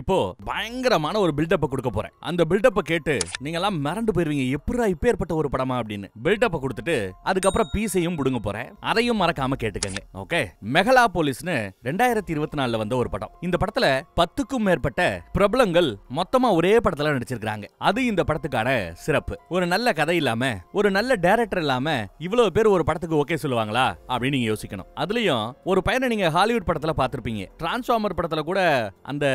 இப்போ பயங்கரமான ஒரு பில்டப்பை கொடுக்க போறேன் அந்த பில்டப்பை கேட்டு நீங்க எல்லாம் மிரண்டு போயிருவீங்க எப்படா ஏற்பட்ட ஒரு படமா அப்படின்னு பில்டப்பை கொடுத்துட்டு அதுக்கப்புறம் பீஸையும் புடுங்க போறேன் அதையும் மறக்காம கேட்டுக்கங்க ஓகே மெகலா போலீஸ்னு ரெண்டாயிரத்தி இருபத்தி நாலுல வந்த ஒரு படம் இந்த படத்துல பத்துக்கும் மேற்பட்ட பிரபலங்கள் மொத்தமா ஒரே படத்துல நடிச்சிருக்காங்க அது இந்த படத்துக்கான சிறப்பு ஒரு நல்ல கதை இல்லாம ஒரு நல்ல டேரக்டர் இல்லாம இவ்வளவு பேர் ஒரு படத்துக்கு ஓகே சொல்லுவாங்களா அப்படின்னு நீங்க யோசிக்கணும் அதுலயும் ஒரு பையனை நீங்க ஹாலிவுட் படத்துல பாத்திருப்பீங்க டிரான்ஸ்ஃபார்மர் படத்துல கூட அந்த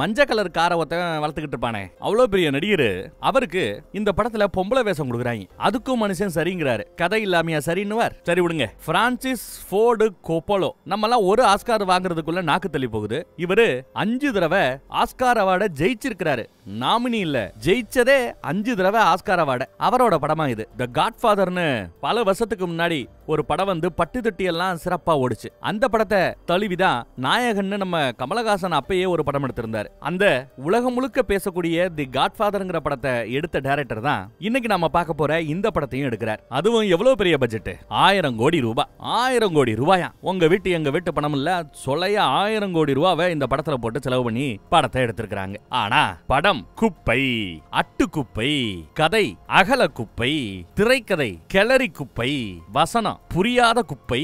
மஞ்சள் கலர் காரை ஒருத்தன் வளர்த்துக்கிட்டு இருப்பானே அவ்வளோ பெரிய நடிகர் அவருக்கு இந்த படத்துல பொம்பளை வேஷம் கொடுக்குறாங்க அதுக்கும் மனுஷன் சரிங்கிறாரு கதை இல்லாமையா சரின்னுவார் சரி விடுங்க பிரான்சிஸ் ஃபோர்டு கோப்போலோ நம்மலாம் ஒரு ஆஸ்கார் வாங்குறதுக்குள்ள நாக்கு தள்ளி போகுது இவரு அஞ்சு தடவை ஆஸ்கார் அவார்டை ஜெயிச்சிருக்கிறாரு நாமினி இல்ல ஜெயிச்சதே அஞ்சு தடவை ஆஸ்கார் அவார்டு அவரோட படமா இது த காட்ஃபாதர்னு பல வருஷத்துக்கு முன்னாடி ஒரு படம் வந்து பட்டு திட்டி எல்லாம் சிறப்பா ஓடுச்சு அந்த படத்தை தழுவிதான் நாயகன்னு நம்ம கமலஹாசன் அப்பயே ஒரு படம் எடுத்திருந்தார் அந்த உலகம் முழுக்க பேசக்கூடிய தி காட்ஃபாதர்ங்கிற படத்தை எடுத்த டைரக்டர் தான் இன்னைக்கு நாம பார்க்க போற இந்த படத்தையும் எடுக்கிறார் அதுவும் எவ்வளவு பெரிய பட்ஜெட் ஆயிரம் கோடி ரூபாய் ஆயிரம் கோடி ரூபாயா உங்க வீட்டு எங்க வீட்டு பணம் இல்ல சொல்லைய ஆயிரம் கோடி ரூபாவை இந்த படத்துல போட்டு செலவு பண்ணி படத்தை எடுத்திருக்கிறாங்க ஆனா படம் குப்பை அட்டு குப்பை கதை அகல குப்பை திரைக்கதை கிளறி குப்பை வசனம் புரியாத குப்பை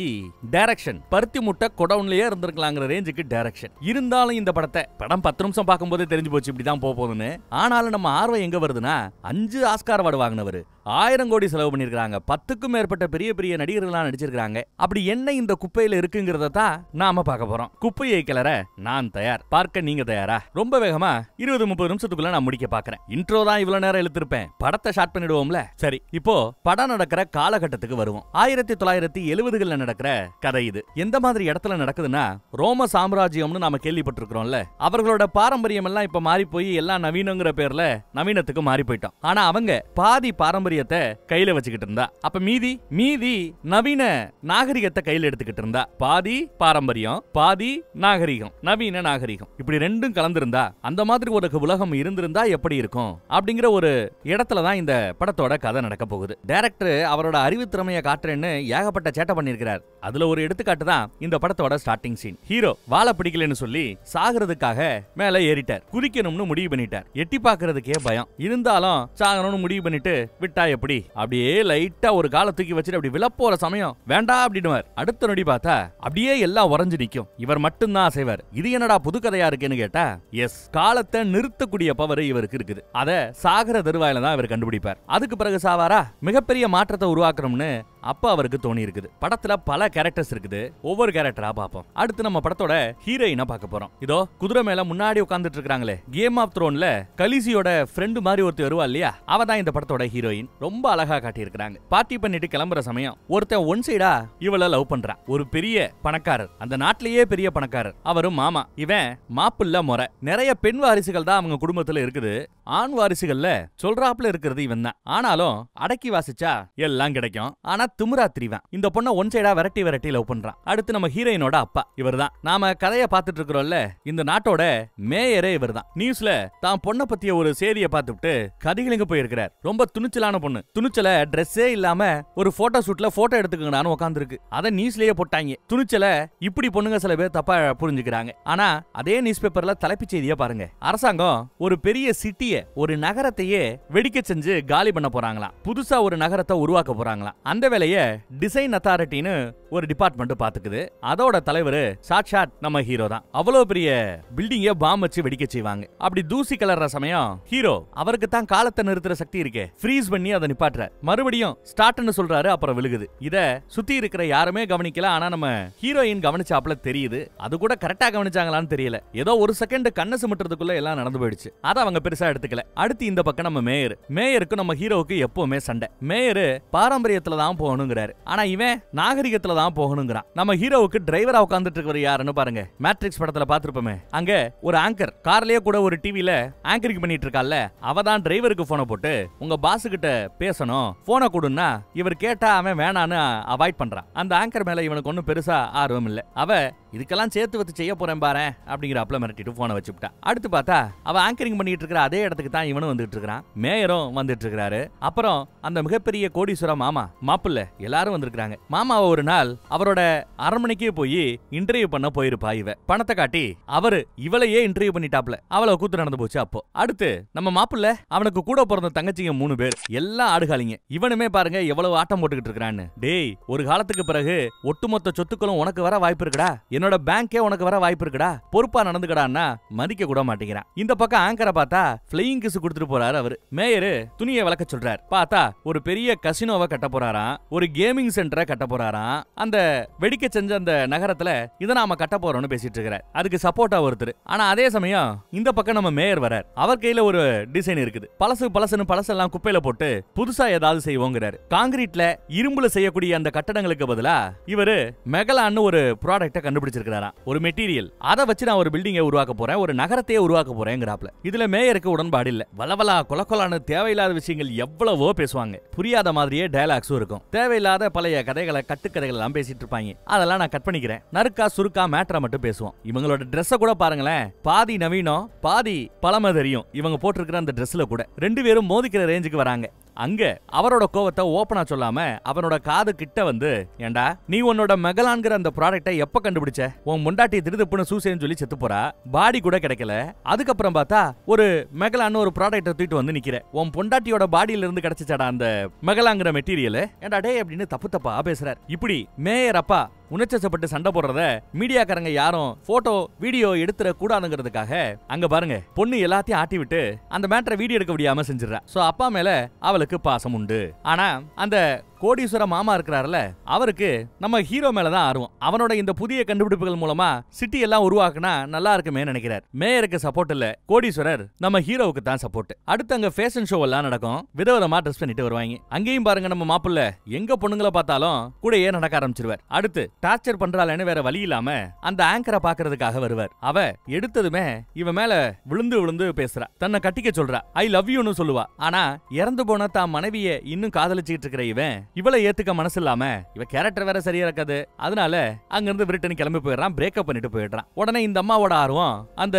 டைரக்ஷன் பருத்தி முட்டை கொடவுன்லயே இருந்திருக்கலாங்கிற ரேஞ்சுக்கு டைரக்ஷன் இருந்தாலும் இந்த படத்தை படம் பத்து பத்து நிமிஷம் பார்க்கும்போதே தெரிஞ்சு போச்சு இப்படி தான் போக போகுதுன்னு ஆனாலும் நம்ம ஆர்வம் எங்கே வருதுன்னா அஞ்சு ஆஸ்கார் அவார்டு வாங்கினவர் ஆயிரம் கோடி செலவு பண்ணியிருக்காங்க பத்துக்கும் மேற்பட்ட பெரிய பெரிய நடிகர்கள்லாம் நடிச்சிருக்காங்க அப்படி என்ன இந்த குப்பையில இருக்குங்கிறத தான் நாம பார்க்க போறோம் குப்பையை கிளற நான் தயார் பார்க்க நீங்க தயாரா ரொம்ப வேகமா இருபது முப்பது நிமிஷத்துக்குள்ள நான் முடிக்க பாக்குறேன் இன்ட்ரோ தான் இவ்வளவு நேரம் எழுத்திருப்பேன் படத்தை ஷார்ட் பண்ணிடுவோம்ல சரி இப்போ படம் நடக்கிற காலகட்டத்துக்கு வருவோம் ஆயிரத்தி தொள்ளாயிரத்தி எழுபதுகள்ல நடக்கிற கதை இது எந்த மாதிரி இடத்துல நடக்குதுன்னா ரோம சாம்ராஜ்யம்னு நாம கேள்விப்பட்டிருக்கிறோம்ல அவர்களோட பாரம்பரியம் எல்லாம் இப்ப மாறி போய் எல்லாம் நவீனங்கிற பேர்ல நவீனத்துக்கு மாறி போயிட்டோம் ஆனா அவங்க பாதி பாரம்பரிய பாரம்பரியத்தை கையில வச்சுக்கிட்டு இருந்தா அப்ப மீதி மீதி நவீன நாகரிகத்தை கையில எடுத்துக்கிட்டு இருந்தா பாதி பாரம்பரியம் பாதி நாகரிகம் நவீன நாகரிகம் இப்படி ரெண்டும் கலந்திருந்தா அந்த மாதிரி ஒரு உலகம் இருந்திருந்தா எப்படி இருக்கும் அப்படிங்கிற ஒரு இடத்துல தான் இந்த படத்தோட கதை நடக்க போகுது டேரக்டர் அவரோட அறிவு திறமையை காட்டுறேன்னு ஏகப்பட்ட சேட்டை பண்ணிருக்கிறார் அதுல ஒரு எடுத்துக்காட்டு தான் இந்த படத்தோட ஸ்டார்டிங் சீன் ஹீரோ வாழ பிடிக்கலன்னு சொல்லி சாகிறதுக்காக மேல ஏறிட்டார் குதிக்கணும்னு முடிவு பண்ணிட்டார் எட்டி பாக்குறதுக்கே பயம் இருந்தாலும் சாகணும்னு முடிவு பண்ணிட்டு விட்டா எப்படி அப்படியே லைட்டா ஒரு கால தூக்கி வச்சுட்டு அப்படி விழப்போற சமயம் வேண்டாம் அப்படின்னு அடுத்த நொடி பார்த்தா அப்படியே எல்லாம் உறைஞ்சு நிற்கும் இவர் மட்டும்தான் செய்வார் இது என்னடா புது கதையா இருக்குன்னு கேட்டா எஸ் காலத்தை நிறுத்தக்கூடிய பவர் இவருக்கு இருக்குது அதை சாகர தருவாயில தான் இவர் கண்டுபிடிப்பார் அதுக்கு பிறகு சாவாரா மிகப்பெரிய மாற்றத்தை உருவாக்கணும்னு அப்போ அவருக்கு தோணி இருக்குது படத்துல பல கேரக்டர்ஸ் இருக்குது ஒவ்வொரு கேரக்டரா பார்ப்போம் அடுத்து நம்ம படத்தோட ஹீரோயினை பார்க்க போறோம் இதோ குதிரை மேல முன்னாடி உட்கார்ந்துட்டு இருக்காங்களே கேம் ஆஃப் த்ரோன்ல கலிசியோட ஃப்ரெண்டு மாதிரி ஒருத்தர் வருவா இல்லையா அவ தான் இந்த படத்தோட ஹீரோயின் ரொம்ப அழகா காட்டியிருக்கிறாங்க பார்ட்டி பண்ணிட்டு கிளம்புற சமயம் ஒருத்தன் ஒன் சைடா இவளை லவ் பண்றான் ஒரு பெரிய பணக்காரர் அந்த நாட்டிலேயே பெரிய பணக்காரர் அவரும் மாமா இவன் மாப்பிள்ள முறை நிறைய பெண் வாரிசுகள் தான் அவங்க குடும்பத்துல இருக்குது ஆண் வாரிசுகள்ல சொல்றாப்புல இருக்கிறது இவன் தான் ஆனாலும் அடக்கி வாசிச்சா எல்லாம் கிடைக்கும் ஆனா திமுரா திரிவன் இந்த பொண்ணை ஒன் சைடா விரட்டி விரட்டி லவ் பண்றான் அடுத்து நம்ம ஹீரோயினோட அப்பா இவர் தான் நாம கதையை பார்த்துட்டு இருக்கிறோம்ல இந்த நாட்டோட மேயரே இவர் தான் நியூஸ்ல தான் பொண்ணை பத்திய ஒரு செய்தியை பார்த்துட்டு கதிகளுங்க போயிருக்கிறார் ரொம்ப துணிச்சலான பொண்ணு துணிச்சல ட்ரெஸ்ஸே இல்லாம ஒரு போட்டோ ஷூட்ல போட்டோ எடுத்துக்கங்கன்னு உட்காந்துருக்கு அதை நியூஸ்லயே போட்டாங்க துணிச்சல இப்படி பொண்ணுங்க சில பேர் தப்பா புரிஞ்சுக்கிறாங்க ஆனா அதே நியூஸ் பேப்பர்ல தலைப்புச் செய்தியை பாருங்க அரசாங்கம் ஒரு பெரிய சிட்டிய ஒரு நகரத்தையே வெடிக்க செஞ்சு காலி பண்ண போறாங்களாம் புதுசா ஒரு நகரத்தை உருவாக்க போறாங்களாம் அந்த வேலையை டிசைன் அத்தாரிட்டின்னு ஒரு டிபார்ட்மெண்ட் பார்த்துக்குது அதோட தலைவர் சாட்சாட் நம்ம ஹீரோ தான் அவ்வளவு பெரிய பில்டிங்க பாம் வச்சு வெடிக்க செய்வாங்க அப்படி தூசி கலர்ற சமயம் ஹீரோ அவருக்கு தான் காலத்தை நிறுத்துற சக்தி இருக்கே ஃப்ரீஸ் பண்ணி அதை நிப்பாட்டுற மறுபடியும் ஸ்டார்ட்னு சொல்றாரு அப்புறம் விழுகுது இத சுத்தி இருக்கிற யாருமே கவனிக்கல ஆனா நம்ம ஹீரோயின் கவனிச்சாப்ல தெரியுது அது கூட கரெக்டா கவனிச்சாங்களான்னு தெரியல ஏதோ ஒரு செகண்ட் கண்ணை சுமட்டுறதுக்குள்ள எல்லாம் நடந்து போயிடுச்சு அதை அவங்க பெருசா எடுத்துக்கல அடுத்து இந்த பக்கம் நம்ம மேயர் மேயருக்கு நம்ம ஹீரோவுக்கு எப்பவுமே சண்டை மேயர் பாரம்பரியத்துல தான் போகணுங்கிறாரு ஆனா இவன் நாகரிகத்துல தான் போகணுங்கிறான் நம்ம ஹீரோவுக்கு டிரைவரா உட்காந்துட்டு இருக்கிற யாருன்னு பாருங்க மேட்ரிக்ஸ் படத்துல பாத்துருப்போமே அங்க ஒரு ஆங்கர் கார்லயே கூட ஒரு டிவில ஆங்கரிங் பண்ணிட்டு இருக்கால அவ தான் டிரைவருக்கு போனை போட்டு உங்க பாஸ் கிட்ட பேசணும் போனை கொடுன்னா இவர் கேட்டா அவன் வேணான்னு அவாய்ட் பண்றான் அந்த ஆங்கர் மேல இவனுக்கு ஒன்னும் பெருசா ஆர்வம் இல்ல அவ இதுக்கெல்லாம் சேர்த்து வச்சு செய்ய போறேன் பாரு அப்படிங்கிற மிரட்டிட்டு போனை வச்சுவிட்டா அடுத்து பார்த்தா அவன் ஆங்கரிங் பண்ணிட்டு இருக்கிற அதே இடத்துக்கு தான் இவனும் வந்துட்டு இருக்கிறான் மேயரும் வந்துட்டு இருக்கிறாரு அப்புறம் அந்த மிகப்பெரிய கோடீஸ்வர மாமா மாப்பிள்ள எல்லாரும் வந்திருக்கிறாங்க மாமா ஒரு நாள் அவரோட அரண்மனைக்கே போய் இன்டர்வியூ பண்ண போயிருப்பா இவ பணத்தை காட்டி அவரு இவளையே இன்டர்வியூ பண்ணிட்டாப்ல அவளை கூத்து நடந்து போச்சு அப்போ அடுத்து நம்ம மாப்பிள்ள அவனுக்கு கூட பிறந்த தங்கச்சிங்க மூணு பேர் எல்லாம் ஆடுகாலிங்க இவனுமே பாருங்க எவ்வளவு ஆட்டம் போட்டுக்கிட்டு இருக்கிறான்னு டேய் ஒரு காலத்துக்கு பிறகு ஒட்டுமொத்த சொத்துக்களும் உனக்கு வர வாய்ப்பு இருக்குடா என்ன என்னோட பேங்கே உனக்கு வர வாய்ப்பு இருக்குடா பொறுப்பா நடந்துக்கடான்னா மதிக்க கூட மாட்டேங்கிறான் இந்த பக்கம் ஆங்கரை பார்த்தா பிளையிங் கிஸ் கொடுத்துட்டு போறாரு அவரு மேயரு துணியை விளக்க சொல்றாரு பார்த்தா ஒரு பெரிய கசினோவை கட்ட போறாராம் ஒரு கேமிங் சென்டரை கட்ட போறாராம் அந்த வெடிக்க செஞ்ச அந்த நகரத்துல இதை நாம கட்ட போறோம்னு பேசிட்டு இருக்கிறார் அதுக்கு சப்போர்ட்டா ஒருத்தர் ஆனா அதே சமயம் இந்த பக்கம் நம்ம மேயர் வரார் அவர் கையில ஒரு டிசைன் இருக்குது பழசு பழசுன்னு பழசெல்லாம் குப்பையில போட்டு புதுசா ஏதாவது செய்வோங்கிறாரு காங்கிரீட்ல இரும்புல செய்யக்கூடிய அந்த கட்டடங்களுக்கு பதிலா இவரு மெகலான்னு ஒரு ப்ராடக்ட கண்டுபிடிச்சு கண்டுபிடிச்சிருக்காராம் ஒரு மெட்டீரியல் அதை வச்சு நான் ஒரு பில்டிங்கை உருவாக்க போறேன் ஒரு நகரத்தையே உருவாக்க போறேங்கிறாப்ல இதுல மேயருக்கு உடன்பாடு இல்ல வளவலா கொலக்கொலான்னு தேவையில்லாத விஷயங்கள் எவ்வளவோ பேசுவாங்க புரியாத மாதிரியே டயலாக்ஸும் இருக்கும் தேவையில்லாத பழைய கதைகளை கட்டுக்கதைகள் எல்லாம் பேசிட்டு இருப்பாங்க அதெல்லாம் நான் கட் பண்ணிக்கிறேன் நறுக்கா சுருக்கா மேட்ரா மட்டும் பேசுவோம் இவங்களோட ட்ரெஸ்ஸை கூட பாருங்களேன் பாதி நவீனம் பாதி பழமை தெரியும் இவங்க போட்டிருக்கிற அந்த ட்ரெஸ்ல கூட ரெண்டு பேரும் மோதிக்கிற ரேஞ்சுக்கு வராங்க அங்க அவரோட கோவத்தை ஓப்பனா சொல்லாம அவனோட காது கிட்ட வந்து ஏண்டா நீ உன்னோட மெகலான்கிற அந்த ப்ராடக்ட்டை எப்ப கண்டுபிடிச்ச உன் முண்டாட்டி திருதுப்புன்னு சூசேன்னு சொல்லி செத்து போறா பாடி கூட கிடைக்கல அதுக்கப்புறம் பார்த்தா ஒரு மெகலான்னு ஒரு ப்ராடக்ட்டை தூக்கிட்டு வந்து நிக்கிற உன் பொண்டாட்டியோட பாடியில இருந்து கிடைச்சிச்சாடா அந்த மெகலாங்கிற மெட்டீரியல் ஏண்டா டே அப்படின்னு தப்பு தப்பா பேசுறாரு இப்படி மேயர் அப்பா உணர்ச்சசப்பட்டு சண்டை போடுறத மீடியாக்காரங்க யாரும் போட்டோ வீடியோ எடுத்துட கூடாதுங்கிறதுக்காக அங்க பாருங்க பொண்ணு எல்லாத்தையும் ஆட்டி விட்டு அந்த மேட்டரை வீடியோ எடுக்க முடியாம செஞ்சிடறா சோ அப்பா மேல அவளுக்கு பாசம் உண்டு ஆனா அந்த கோடீஸ்வர மாமா இருக்கிறாருல அவருக்கு நம்ம ஹீரோ மேல தான் ஆர்வம் அவனோட இந்த புதிய கண்டுபிடிப்புகள் மூலமா சிட்டி எல்லாம் உருவாக்குனா நல்லா இருக்குமே நினைக்கிறார் மேயருக்கு சப்போர்ட் இல்ல கோடீஸ்வரர் நம்ம ஹீரோவுக்கு தான் சப்போர்ட் அடுத்து அங்க ஃபேஷன் ஷோ எல்லாம் நடக்கும் விதவிதமா ட்ரெஸ் பண்ணிட்டு வருவாங்க அங்கேயும் பாருங்க நம்ம மாப்பிள்ள எங்க பொண்ணுங்களை பார்த்தாலும் கூடயே நடக்க ஆரம்பிச்சிருவார் அடுத்து டார்ச்சர் பண்றாளேன்னு வேற வழி இல்லாம அந்த ஆங்கரை பாக்குறதுக்காக வருவார் அவ எடுத்ததுமே இவ மேல விழுந்து விழுந்து பேசுறா தன்னை கட்டிக்க சொல்றா ஐ லவ் யூன்னு சொல்லுவா ஆனா இறந்து போன தான் மனைவியை இன்னும் காதலிச்சுக்கிட்டு இருக்கிற இவன் இவளை ஏத்துக்க மனசு இல்லாம இவ கேரக்டர் வேற சரியா இருக்காது அதனால அங்க இருந்து பிரிட்டன் கிளம்பி போயிடுறான் பிரேக்அப் பண்ணிட்டு போயிடுறான் உடனே இந்த அம்மாவோட ஆர்வம் அந்த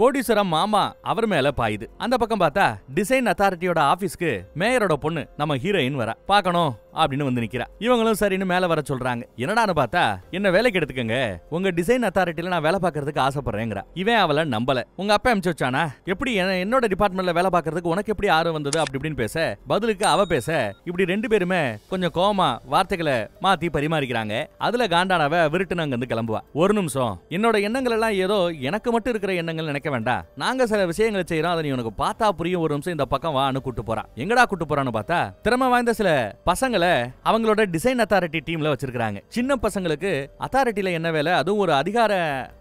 கோடீஸ்வரம் மாமா அவர் மேல பாயுது அந்த பக்கம் பார்த்தா டிசைன் அத்தாரிட்டியோட ஆபீஸ்க்கு மேயரோட பொண்ணு நம்ம ஹீரோயின் வர பாக்கணும் அப்படின்னு வந்து நிக்கிறா இவங்களும் சரின்னு மேல வர சொல்றாங்க என்னடான்னு பார்த்தா என்ன வேலைக்கு எடுத்துக்கங்க உங்க டிசைன் அத்தாரிட்டியில நான் வேலை பார்க்கறதுக்கு ஆசைப்படுறேங்கிறா இவன் அவளை நம்பல உங்க அப்பா அமிச்சு வச்சானா எப்படி என்னோட டிபார்ட்மெண்ட்ல வேலை பார்க்கறதுக்கு உனக்கு எப்படி ஆர்வம் வந்தது அப்படி இப்படின்னு பேச பதிலுக்கு அவ பேச இப்படி ரெண்டு பேருமே கொஞ்சம் கோமா வார்த்தைகளை மாத்தி பரிமாறிக்கிறாங்க அதுல காண்டானவ விருட்டு அங்க இருந்து கிளம்புவா ஒரு நிமிஷம் என்னோட எண்ணங்கள் எல்லாம் ஏதோ எனக்கு மட்டும் இருக்கிற எண்ணங்கள் நினைக்க வேண்டாம் நாங்க சில விஷயங்களை செய்யறோம் அதை நீ உனக்கு பார்த்தா புரியும் ஒரு நிமிஷம் இந்த பக்கம் வான்னு கூட்டு போறான் எங்கடா கூட்டு போறான்னு பார்த்தா திறமை வாய்ந்த சில பசங்களை அவங்களோட டிசைன் அத்தாரிட்டி டீம்ல வச்சிருக்காங்க சின்ன பசங்களுக்கு அத்தாரிட்டியில என்ன வேலை அதுவும் ஒரு அதிகார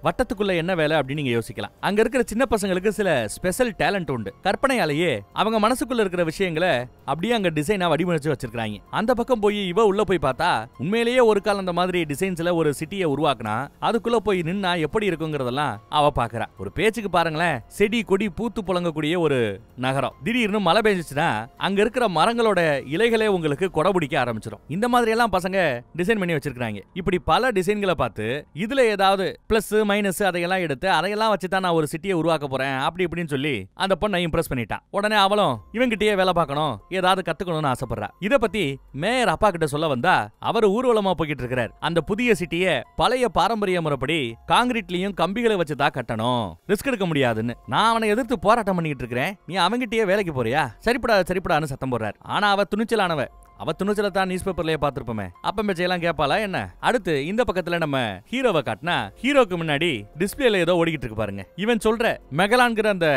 வட்டத்துக்குள்ள என்ன வேலை அப்படின்னு நீங்க யோசிக்கலாம் அங்க இருக்கிற சின்ன பசங்களுக்கு சில ஸ்பெஷல் டேலண்ட் உண்டு கற்பனையாலேயே அவங்க மனசுக்குள்ள இருக்கிற விஷயங்களை அப்படியே அங்க டிசைனா வடிவமைச்சு வச்சிருக்காங்க அந்த பக்கம் போய் இவ உள்ள போய் பார்த்தா உண்மையிலேயே ஒரு காலம் அந்த மாதிரி டிசைன்ஸ்ல ஒரு சிட்டியை உருவாக்குனா அதுக்குள்ள போய் நின்னா எப்படி இருக்குங்கிறதெல்லாம் அவ பாக்குறா ஒரு பேச்சுக்கு பாருங்களேன் செடி கொடி பூத்து புழங்கக்கூடிய ஒரு நகரம் திடீர்னு மழை பெஞ்சிச்சுன்னா அங்க இருக்கிற மரங்களோட இலைகளே உங்களுக்கு கொடபுடி பிடிக்க ஆரம்பிச்சிடும் இந்த மாதிரி எல்லாம் பசங்க டிசைன் பண்ணி வச்சிருக்காங்க இப்படி பல டிசைன்களை பார்த்து இதுல ஏதாவது பிளஸ் மைனஸ் அதையெல்லாம் எடுத்து அதையெல்லாம் வச்சு தான் நான் ஒரு சிட்டியை உருவாக்க போறேன் அப்படி இப்படின்னு சொல்லி அந்த பொண்ணை இம்ப்ரெஸ் பண்ணிட்டான் உடனே அவளும் இவங்கிட்டயே வேலை பார்க்கணும் ஏதாவது கத்துக்கணும்னு ஆசைப்படுறா இதை பத்தி மேயர் அப்பா கிட்ட சொல்ல வந்தா அவர் ஊர்வலமா போய்கிட்டு இருக்கிறார் அந்த புதிய சிட்டியை பழைய பாரம்பரிய முறைப்படி காங்கிரீட்லயும் கம்பிகளை வச்சு தான் கட்டணும் ரிஸ்க் எடுக்க முடியாதுன்னு நான் அவனை எதிர்த்து போராட்டம் பண்ணிட்டு இருக்கிறேன் நீ அவங்கிட்டயே வேலைக்கு போறியா சரிப்படா சரிப்படான்னு சத்தம் போடுறாரு ஆனா அவ துணிச்சலானவ அவ துணிச்சல தான் நியூஸ் பேப்பர்லயே பார்த்திருப்போமே அப்ப மேஜையெல்லாம் கேட்பாளா என்ன அடுத்து இந்த பக்கத்துல நம்ம ஹீரோவை காட்டினா ஹீரோக்கு முன்னாடி டிஸ்பிளேல ஏதோ ஓடிக்கிட்டு இருக்கு பாருங்க இவன் சொல்ற மெகலான்கிற அந்த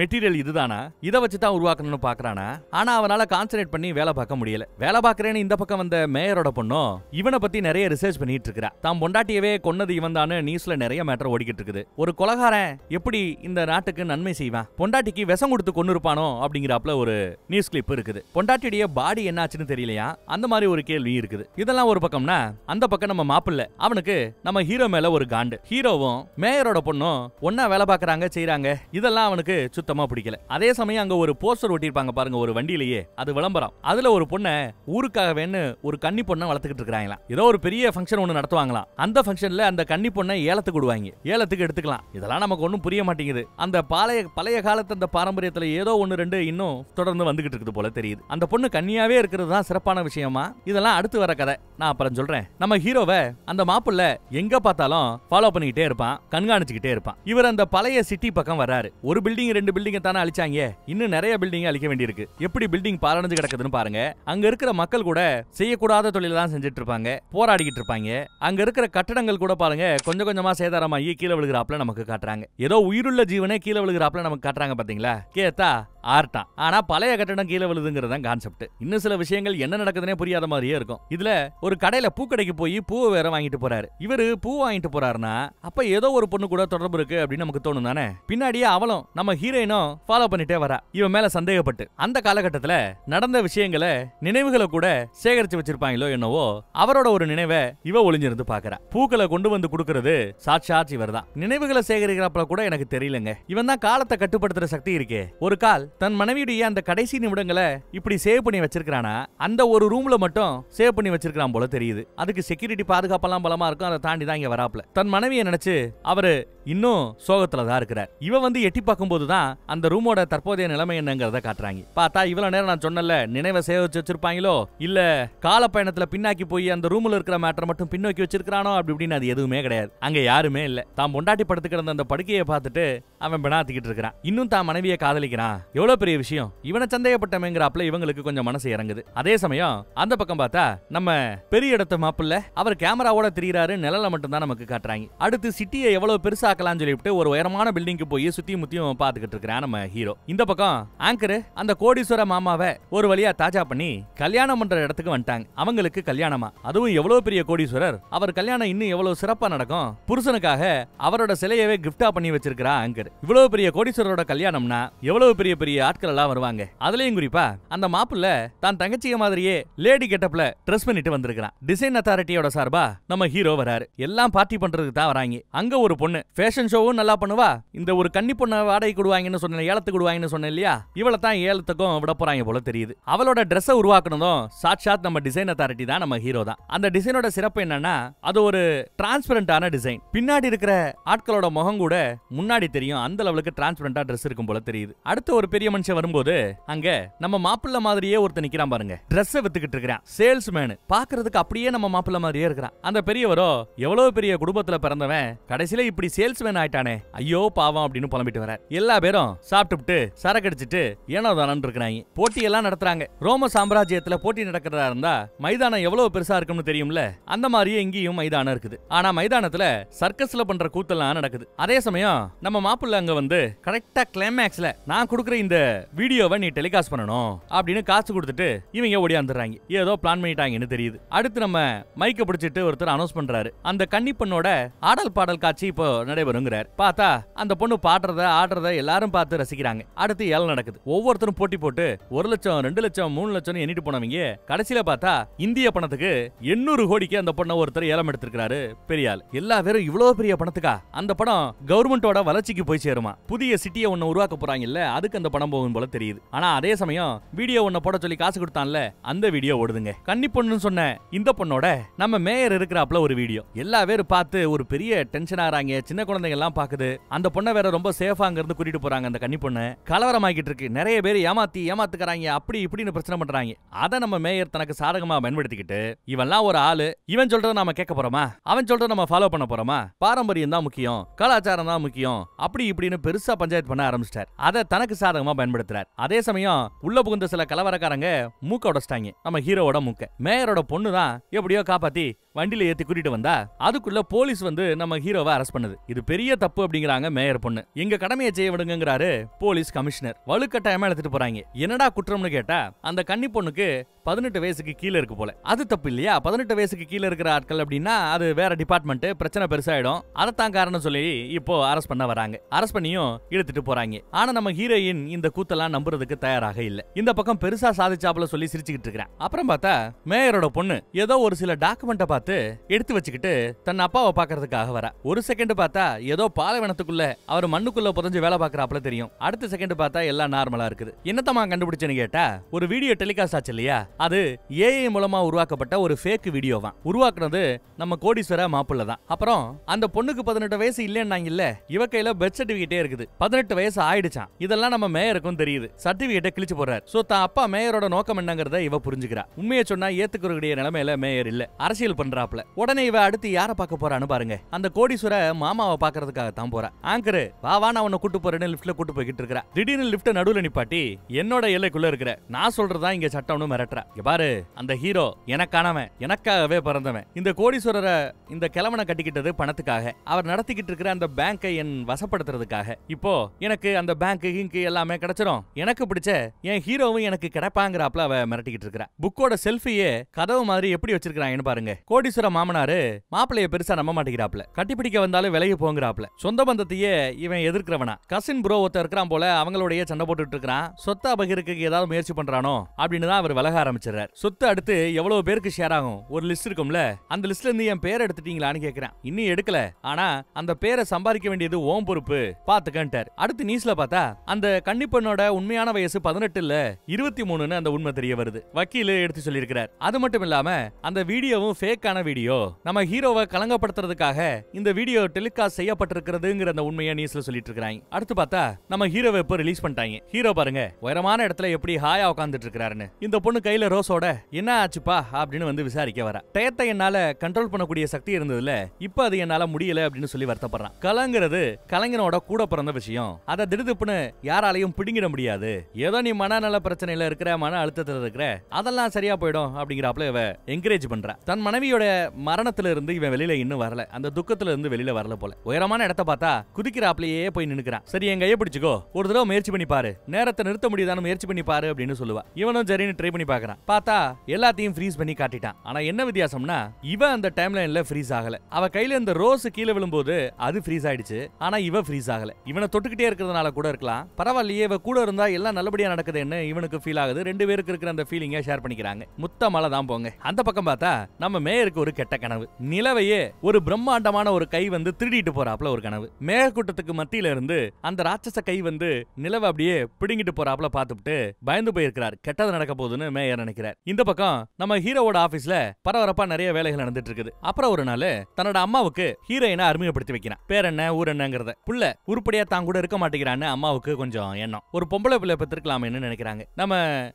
மெட்டீரியல் இதுதானா இதை வச்சு தான் உருவாக்கணும்னு பாக்குறானா ஆனா அவனால கான்சன்ட்ரேட் பண்ணி வேலை பார்க்க முடியல வேலை பார்க்கறேன்னு இந்த பக்கம் வந்த மேயரோட பொண்ணும் இவனை பத்தி நிறைய ரிசர்ச் பண்ணிட்டு இருக்கிறா தான் பொண்டாட்டியவே கொன்னது இவன் தானு நியூஸ்ல நிறைய மேட்டர் ஓடிக்கிட்டு இருக்குது ஒரு கொலகாரன் எப்படி இந்த நாட்டுக்கு நன்மை செய்வான் பொண்டாட்டிக்கு விஷம் கொடுத்து கொண்டு இருப்பானோ அப்படிங்கிறாப்ல ஒரு நியூஸ் கிளிப் இருக்குது பொண்டாட்டியுடைய பாடி என்னாச்சுன்னு தெரியல இல்லையா அந்த மாதிரி ஒரு கேள்வி இருக்குது இதெல்லாம் ஒரு பக்கம்னா அந்த பக்கம் நம்ம மாப்பிள்ள அவனுக்கு நம்ம ஹீரோ மேல ஒரு காண்டு ஹீரோவும் மேயரோட பொண்ணும் ஒன்னா வேலை பாக்குறாங்க செய்யறாங்க இதெல்லாம் அவனுக்கு சுத்தமா பிடிக்கல அதே சமயம் அங்க ஒரு போஸ்டர் ஒட்டியிருப்பாங்க பாருங்க ஒரு வண்டியிலேயே அது விளம்பரம் அதுல ஒரு பொண்ணை ஊருக்காக வேணும் ஒரு கன்னி பொண்ணை வளர்த்துக்கிட்டு இருக்காங்களாம் ஏதோ ஒரு பெரிய ஃபங்க்ஷன் ஒன்னு நடத்துவாங்களாம் அந்த ஃபங்க்ஷன்ல அந்த கன்னி பொண்ணை ஏலத்துக்கு விடுவாங்க ஏலத்துக்கு எடுத்துக்கலாம் இதெல்லாம் நமக்கு ஒன்றும் புரிய மாட்டேங்குது அந்த பழைய பழைய காலத்து அந்த பாரம்பரியத்தில் ஏதோ ஒன்று ரெண்டு இன்னும் தொடர்ந்து வந்துகிட்டு இருக்குது போல தெரியுது அந்த பொண்ணு கன்னியாவே இருக்கிறது தான் சிறப்பான விஷயமா இதெல்லாம் அடுத்து வர கதை நான் அப்புறம் சொல்றேன் நம்ம ஹீரோவை அந்த மாப்பிள்ள எங்க பார்த்தாலும் ஃபாலோ பண்ணிக்கிட்டே இருப்பான் கண்காணிச்சுக்கிட்டே இருப்பான் இவர் அந்த பழைய சிட்டி பக்கம் வராரு ஒரு பில்டிங் ரெண்டு பில்டிங் தானே அழிச்சாங்க இன்னும் நிறைய பில்டிங் அழிக்க வேண்டியிருக்கு எப்படி பில்டிங் பாலடைஞ்சு கிடக்குதுன்னு பாருங்க அங்க இருக்கிற மக்கள் கூட செய்யக்கூடாத தொழிலெல்லாம் செஞ்சுட்டு இருப்பாங்க போராடிக்கிட்டு இருப்பாங்க அங்க இருக்கிற கட்டடங்கள் கூட பாருங்க கொஞ்சம் கொஞ்சமா சேதாரமாகி கீழே விழுகிறாப்ல நமக்கு காட்டுறாங்க ஏதோ உயிருள்ள ஜீவனே கீழே விழுகிறாப்ல நமக்கு காட்டுறாங்க பாத்தீங்களா கேத்தா ஆர்டா ஆனா பழைய கட்டடம் கீழே விழுதுங்கிறதான் கான்செப்ட் இன்னும் சில விஷயங்கள் என்ன நடக்குதுன்னே புரியாத மாதிரியே இருக்கும் இதுல ஒரு கடையில பூக்கடைக்கு போய் பூவை வேற வாங்கிட்டு போறாரு இவரு பூ வாங்கிட்டு போறாருன்னா அப்ப ஏதோ ஒரு பொண்ணு கூட தொடர்பு இருக்கு அப்படின்னு நமக்கு தோணும் தானே பின்னாடியே அவளும் நம்ம ஹீரோயினும் ஃபாலோ பண்ணிட்டே வரா இவன் மேல சந்தேகப்பட்டு அந்த காலகட்டத்துல நடந்த விஷயங்களை நினைவுகளை கூட சேகரிச்சு வச்சிருப்பாங்களோ என்னவோ அவரோட ஒரு நினைவை இவ ஒளிஞ்சிருந்து பாக்குறா பூக்களை கொண்டு வந்து கொடுக்கறது சாட்சாட்சி இவர் தான் நினைவுகளை சேகரிக்கிறப்பல கூட எனக்கு தெரியலங்க இவன் தான் காலத்தை கட்டுப்படுத்துற சக்தி இருக்கே ஒரு கால் தன் மனைவியுடைய அந்த கடைசி நிமிடங்களை இப்படி சேவ் பண்ணி வச்சிருக்கானா அந்த அந்த ஒரு ரூம்ல மட்டும் சேவ் பண்ணி வச்சிருக்கான் போல தெரியுது அதுக்கு செக்யூரிட்டி பாதுகாப்பெல்லாம் பலமா இருக்கும் அதை தாண்டி தான் இங்க வராப்ல தன் மனைவியை நினைச்சு அவரு இன்னும் சோகத்துல தான் இருக்கிறார் இவ வந்து எட்டி பார்க்கும் போதுதான் அந்த ரூமோட தற்போதைய நிலைமை என்னங்கிறத காட்டுறாங்க பார்த்தா இவ்வளவு நேரம் நான் சொன்னல நினைவை சேவிச்சு வச்சிருப்பாங்களோ இல்ல கால பயணத்துல பின்னாக்கி போய் அந்த ரூம்ல இருக்கிற மேட்டர் மட்டும் பின்னோக்கி வச்சிருக்கானோ அப்படி இப்படின்னு அது எதுவுமே கிடையாது அங்க யாருமே இல்ல தான் பொண்டாட்டி படுத்து கிடந்த அந்த படுக்கையை பார்த்துட்டு அவன் பிணாத்திக்கிட்டு இருக்கிறான் இன்னும் தான் மனைவியை காதலிக்கிறான் எவ்வளவு பெரிய விஷயம் இவனை சந்தேகப்பட்டமேங்கிறாப்ல இவங்களுக்கு கொஞ்சம் மனசு இறங்குது அதே சமயம் சமயம் அந்த பக்கம் பார்த்தா நம்ம பெரிய இடத்த மாப்பிள்ள அவர் கேமராவோட திரியிறாரு நிலல மட்டும் தான் நமக்கு காட்டுறாங்க அடுத்து சிட்டியை எவ்வளவு பெருசாக்கலாம்னு சொல்லிட்டு ஒரு உயரமான பில்டிங்க்கு போய் சுத்தி முத்தியும் பாத்துக்கிட்டு இருக்கிறான் நம்ம ஹீரோ இந்த பக்கம் ஆங்கரு அந்த கோடீஸ்வர மாமாவை ஒரு வழியா தாஜா பண்ணி கல்யாணம் பண்ற இடத்துக்கு வந்துட்டாங்க அவங்களுக்கு கல்யாணமா அதுவும் எவ்வளவு பெரிய கோடீஸ்வரர் அவர் கல்யாணம் இன்னும் எவ்வளவு சிறப்பா நடக்கும் புருஷனுக்காக அவரோட சிலையவே கிஃப்டா பண்ணி வச்சிருக்கிறா ஆங்கர் இவ்வளவு பெரிய கோடீஸ்வரரோட கல்யாணம்னா எவ்வளவு பெரிய பெரிய ஆட்கள் எல்லாம் வருவாங்க அதுலயும் குறிப்பா அந்த மாப்பிள்ள தான் தங்கச்சியமா மாதிரியே லேடி கெட்டப்ல ட்ரெஸ் பண்ணிட்டு வந்திருக்கிறான் டிசைன் அத்தாரிட்டியோட சார்பா நம்ம ஹீரோ வராரு எல்லாம் பார்ட்டி பண்றதுக்கு தான் வராங்க அங்க ஒரு பொண்ணு ஃபேஷன் ஷோவும் நல்லா பண்ணுவா இந்த ஒரு கன்னி பொண்ணை வாடகை கொடுவாங்கன்னு சொன்ன ஏலத்துக்கு கொடுவாங்கன்னு சொன்னேன் இல்லையா இவளை தான் ஏலத்துக்கும் விட போறாங்க போல தெரியுது அவளோட ட்ரெஸ்ஸை உருவாக்குனதும் சாட்சாத் நம்ம டிசைன் அத்தாரிட்டி தான் நம்ம ஹீரோ தான் அந்த டிசைனோட சிறப்பு என்னன்னா அது ஒரு டிரான்ஸ்பரண்டான டிசைன் பின்னாடி இருக்கிற ஆட்களோட முகம் கூட முன்னாடி தெரியும் அந்த லெவலுக்கு டிரான்ஸ்பரண்டா ட்ரெஸ் இருக்கும் போல தெரியுது அடுத்த ஒரு பெரிய மனுஷன் வரும்போது அங்க நம்ம மாப்பிள்ள மாதிரியே ஒருத்தர் நிக்கிறான் பாருங்க ட்ரெஸ்ஸை வித்துக்கிட்டு இருக்கிறான் சேல்ஸ்மேனு பாக்குறதுக்கு அப்படியே நம்ம மாப்பிள்ள மாதிரியே இருக்கிறான் அந்த பெரியவரோ எவ்வளவு பெரிய குடும்பத்துல பிறந்தவன் கடைசியில இப்படி சேல்ஸ்மேன் ஆயிட்டானே ஐயோ பாவம் அப்படின்னு புலம்பிட்டு வர எல்லா பேரும் சாப்பிட்டுட்டு சரக்கடிச்சிட்டு ஏனோ தானு இருக்கிறாங்க போட்டியெல்லாம் நடத்துறாங்க ரோம சாம்ராஜ்யத்துல போட்டி நடக்கிறதா இருந்தா மைதானம் எவ்வளவு பெருசா இருக்கும்னு தெரியும்ல அந்த மாதிரியே இங்கேயும் மைதானம் இருக்குது ஆனா மைதானத்துல சர்க்கஸ்ல பண்ற கூத்தெல்லாம் நடக்குது அதே சமயம் நம்ம மாப்பிள்ள அங்க வந்து கரெக்டா கிளைமேக்ஸ்ல நான் கொடுக்குற இந்த வீடியோவை நீ டெலிகாஸ்ட் பண்ணணும் அப்படின்னு காசு கொடுத்துட்டு இவங்க ஓடி வந்துடுறாங்க ஏதோ பிளான் பண்ணிட்டாங்கன்னு தெரியுது அடுத்து நம்ம மைக்கை பிடிச்சிட்டு ஒருத்தர் அனௌன்ஸ் பண்றாரு அந்த கன்னிப்பெண்ணோட ஆடல் பாடல் காட்சி இப்போ நடைபெறுங்கிறார் பார்த்தா அந்த பொண்ணு பாடுறத ஆடுறத எல்லாரும் பார்த்து ரசிக்கிறாங்க அடுத்து ஏழை நடக்குது ஒவ்வொருத்தரும் போட்டி போட்டு ஒரு லட்சம் ரெண்டு லட்சம் மூணு லட்சம் எண்ணிட்டு போனவங்க கடைசியில பார்த்தா இந்திய பணத்துக்கு எண்ணூறு கோடிக்கு அந்த பொண்ணை ஒருத்தர் ஏலம் எடுத்திருக்கிறாரு பெரிய ஆள் எல்லா பேரும் இவ்வளவு பெரிய பணத்துக்கா அந்த படம் கவர்மெண்டோட வளர்ச்சிக்கு போய் சேருமா புதிய சிட்டியை ஒன்னு உருவாக்க போறாங்கல்ல அதுக்கு அந்த படம் போகும் போல தெரியுது ஆனா அதே சமயம் வீடியோ ஒன்ன போட சொல்லி காசு கொடுத்தான்ல அந்த வீடியோ ஓடுதுங்க கன்னி பொண்ணுன்னு சொன்ன இந்த பொண்ணோட நம்ம மேயர் இருக்கிறாப்ல ஒரு வீடியோ எல்லா பேரும் பார்த்து ஒரு பெரிய டென்ஷன் ஆறாங்க சின்ன குழந்தைங்க எல்லாம் பாக்குது அந்த பொண்ணை வேற ரொம்ப சேஃபா அங்க இருந்து கூட்டிட்டு போறாங்க அந்த கன்னி பொண்ணு கலவரமாக்கிட்டு இருக்கு நிறைய பேர் ஏமாத்தி ஏமாத்துக்கிறாங்க அப்படி இப்படின்னு பிரச்சனை பண்றாங்க அதை நம்ம மேயர் தனக்கு சாதகமா பயன்படுத்திக்கிட்டு இவன்லாம் ஒரு ஆளு இவன் சொல்றத நாம கேட்க போறோமா அவன் சொல்றத நம்ம ஃபாலோ பண்ண போறோமா பாரம்பரியம் தான் முக்கியம் கலாச்சாரம் தான் முக்கியம் அப்படி இப்படின்னு பெருசா பஞ்சாயத்து பண்ண ஆரம்பிச்சிட்டார் அதை தனக்கு சாதகமா பயன்படுத்துறார் அதே சமயம் உள்ள புகுந்த சில கலவரக்காரங்க மூக்கோட ஆரம்பிச்சிட்டாங்க நம்ம ஹீரோவோட முக்க மேயரோட பொண்ணு தான் எப்படியோ காப்பாத்தி வண்டியில ஏத்தி கூட்டிட்டு வந்தா அதுக்குள்ள போலீஸ் வந்து நம்ம ஹீரோவை அரெஸ்ட் பண்ணுது இது பெரிய தப்பு அப்படிங்கிறாங்க மேயர் பொண்ணு எங்க கடமையை செய்ய விடுங்கிறாரு போலீஸ் கமிஷனர் வலுக்கட்டாயமா எடுத்துட்டு போறாங்க என்னடா குற்றம்னு கேட்டா அந்த கன்னி பொண்ணுக்கு பதினெட்டு வயசுக்கு கீழே இருக்கு போல அது தப்பு இல்லையா பதினெட்டு வயசுக்கு கீழே இருக்கிற ஆட்கள் அப்படின்னா அது வேற டிபார்ட்மெண்ட் பிரச்சனை பெருசாயிடும் அதை தான் காரணம் சொல்லி இப்போ அரெஸ்ட் பண்ண வராங்க அரெஸ்ட் பண்ணியும் இழுத்துட்டு போறாங்க ஆனா நம்ம ஹீரோயின் இந்த கூத்தெல்லாம் நம்புறதுக்கு தயாராக இல்ல இந்த பக்கம் பெருசா சாதிச்சாப்புல சொல்லி சிரிச்சுக்கிட்டு இருக்கிறேன் அப்புறம் பார்த்தா மேயரோட பொண்ணு ஏதோ ஒரு சில டாக்குமெண்ட்டை பார்த்து பார்த்து எடுத்து வச்சுக்கிட்டு தன் அப்பாவை பாக்குறதுக்காக வரா ஒரு செகண்ட் பார்த்தா ஏதோ பாலைவனத்துக்குள்ள அவர் மண்ணுக்குள்ள புதஞ்சு வேலை பாக்குறாப்புல தெரியும் அடுத்த செகண்ட் பார்த்தா எல்லாம் நார்மலா இருக்குது என்னத்தமா கண்டுபிடிச்சேன்னு கேட்டா ஒரு வீடியோ டெலிகாஸ்ட் ஆச்சு இல்லையா அது ஏஐ மூலமா உருவாக்கப்பட்ட ஒரு ஃபேக் வீடியோவா உருவாக்குனது நம்ம கோடீஸ்வர மாப்பிள்ள தான் அப்புறம் அந்த பொண்ணுக்கு பதினெட்டு வயசு இல்லைன்னாங்க இல்ல இவ கையில பெர்த் சர்டிபிகேட்டே இருக்குது பதினெட்டு வயசு ஆயிடுச்சான் இதெல்லாம் நம்ம மேயருக்கும் தெரியுது சர்டிபிகேட்டை கிழிச்சு போறாரு சோ தான் அப்பா மேயரோட நோக்கம் என்னங்கிறத இவ புரிஞ்சுக்கிறா உண்மையை சொன்னா ஏத்துக்கிறவருடைய நிலைமையில மேயர் இல்ல அரசியல் பண்ற பண்றாப்ல உடனே இவ அடுத்து யார பார்க்க போறான்னு பாருங்க அந்த கோடீஸ்வர மாமாவை பாக்குறதுக்காக தான் போற ஆங்கர் வா வா நான் உன்னை கூட்டு போறேன்னு லிப்ட்ல கூட்டு போய்கிட்டு இருக்கா திடீர்னு லிப்ட நடுவுல நிப்பாட்டி என்னோட எல்லைக்குள்ள இருக்கிற நான் சொல்றதா இங்க சட்டம்னு இங்க பாரு அந்த ஹீரோ எனக்கானவன் எனக்காகவே பிறந்தவன் இந்த கோடீஸ்வரரை இந்த கிழவனை கட்டிக்கிட்டது பணத்துக்காக அவர் நடத்திக்கிட்டு இருக்கிற அந்த பேங்கை என் வசப்படுத்துறதுக்காக இப்போ எனக்கு அந்த பேங்க் இங்க எல்லாமே கிடைச்சிடும் எனக்கு பிடிச்ச என் ஹீரோவும் எனக்கு கிடைப்பாங்கிறாப்ல அவ மிரட்டிக்கிட்டு இருக்கிற புக்கோட செல்ஃபியே கதவு மாதிரி எப்படி வச்சிருக்கிறாங்கன்னு பாருங்க கோடீஸ்வர மாமனாரு மாப்பிள்ளைய பெருசா நம்ப மாட்டேங்கிறாப்ல கட்டிப்பிடிக்க வந்தாலும் விலகி போங்கிறாப்ல சொந்த பந்தத்தையே இவன் எதிர்க்கிறவனா கசின் ப்ரோ ஒருத்தர் இருக்கிறான் போல அவங்களோடய சண்டை போட்டுட்டு இருக்கிறான் சொத்த அபகிருக்கு ஏதாவது முயற்சி பண்றானோ அப்படின்னு தான் அவர் விலக ஆரம்பிச்சிடறாரு சொத்து அடுத்து எவ்வளவு பேருக்கு ஷேர் ஆகும் ஒரு லிஸ்ட் இருக்கும்ல அந்த லிஸ்ட்ல இருந்து என் பேர் எடுத்துட்டீங்களான்னு கேக்குறான் இன்னும் எடுக்கல ஆனா அந்த பேரை சம்பாதிக்க வேண்டியது ஓம் பொறுப்பு பாத்துக்கிட்டார் அடுத்து நியூஸ்ல பார்த்தா அந்த கன்னிப்பெண்ணோட உண்மையான வயசு பதினெட்டு இல்ல இருபத்தி மூணுன்னு அந்த உண்மை தெரிய வருது வக்கீல் எடுத்து சொல்லியிருக்கிறார் அது மட்டும் இல்லாம அந்த வீடியோவும் ஃபேக் ட்ரிக்கான வீடியோ நம்ம ஹீரோவை கலங்கப்படுத்துறதுக்காக இந்த வீடியோ டெலிகாஸ்ட் செய்யப்பட்டிருக்கிறதுங்கிற அந்த உண்மையை நியூஸ்ல சொல்லிட்டு இருக்கிறாங்க அடுத்து பார்த்தா நம்ம ஹீரோவை இப்போ ரிலீஸ் பண்ணிட்டாங்க ஹீரோ பாருங்க உயரமான இடத்துல எப்படி ஹாயா உட்காந்துட்டு இருக்கிறாருன்னு இந்த பொண்ணு கையில ரோஸோட என்ன ஆச்சுப்பா அப்படின்னு வந்து விசாரிக்க வர டயத்தை என்னால கண்ட்ரோல் பண்ணக்கூடிய சக்தி இருந்ததுல இப்ப அது என்னால முடியல அப்படின்னு சொல்லி வருத்தப்படுறான் கலங்கிறது கலைஞனோட கூட பிறந்த விஷயம் அதை திடுதுப்புன்னு யாராலையும் பிடுங்கிட முடியாது ஏதோ நீ மனநல பிரச்சனையில இருக்கிற மன அழுத்தத்தில் இருக்கிற அதெல்லாம் சரியா போயிடும் அப்படிங்கிறாப்ல இவ என்கரேஜ் பண்ற தன் மனைவியோட குதிரையோட மரணத்துல இருந்து இவன் வெளியில இன்னும் வரல அந்த துக்கத்துல இருந்து வெளியில வரல போல உயரமான இடத்த பார்த்தா குதிக்கிறாப்லயே போய் நின்னுக்கிறான் சரி என் கையை பிடிச்சிக்கோ ஒரு தடவை முயற்சி பண்ணி பாரு நேரத்தை நிறுத்த முடியுதான முயற்சி பண்ணி பாரு அப்படின்னு சொல்லுவா இவனும் சரின்னு ட்ரை பண்ணி பாக்குறான் பார்த்தா எல்லாத்தையும் ஃப்ரீஸ் பண்ணி காட்டிட்டான் ஆனா என்ன வித்தியாசம்னா இவன் அந்த டைம் லைன்ல ஃப்ரீஸ் ஆகல அவ கையில இந்த ரோஸ் கீழே விழும்போது அது ஃப்ரீஸ் ஆயிடுச்சு ஆனா இவ ஃப்ரீஸ் ஆகல இவனை தொட்டுக்கிட்டே இருக்கிறதுனால கூட இருக்கலாம் பரவாயில்லையே இவ கூட இருந்தா எல்லாம் நல்லபடியா நடக்குதுன்னு இவனுக்கு ஃபீல் ஆகுது ரெண்டு பேருக்கு இருக்கிற அந்த ஃபீலிங்கை ஷேர் பண்ணிக்கிறாங்க முத்த மழை தான் போங்க அந்த பக்கம் பார்த்தா நம்ம மேயர் இருக்கு ஒரு கெட்ட கனவு நிலவையே ஒரு பிரம்மாண்டமான ஒரு கை வந்து திருடிட்டு போறாப்ல ஒரு கனவு மேகக்கூட்டத்துக்கு மத்தியில இருந்து அந்த ராட்சச கை வந்து நிலவை அப்படியே பிடுங்கிட்டு போறாப்ல பார்த்துட்டு பயந்து போயிருக்கிறார் கெட்டது நடக்க போகுதுன்னு மேயர் நினைக்கிறார் இந்த பக்கம் நம்ம ஹீரோவோட ஆபீஸ்ல பரபரப்பா நிறைய வேலைகள் நடந்துட்டு இருக்குது அப்புறம் ஒரு நாள் தன்னோட அம்மாவுக்கு ஹீரோயினை அறிமுகப்படுத்தி வைக்கிறான் பேர் என்ன ஊர் என்னங்கறத புள்ள உருப்படியா தான் கூட இருக்க மாட்டேங்கிறான்னு அம்மாவுக்கு கொஞ்சம் எண்ணம் ஒரு பொம்பளை பிள்ளை பெற்றிருக்கலாமேன்னு நினைக்கிறாங்க நம்ம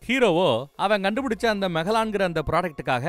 ஹீரோவோ அவன் கண்டுபிடிச்ச அந்த மெகலான்கிற அந்த ப்ராடக்டுக்காக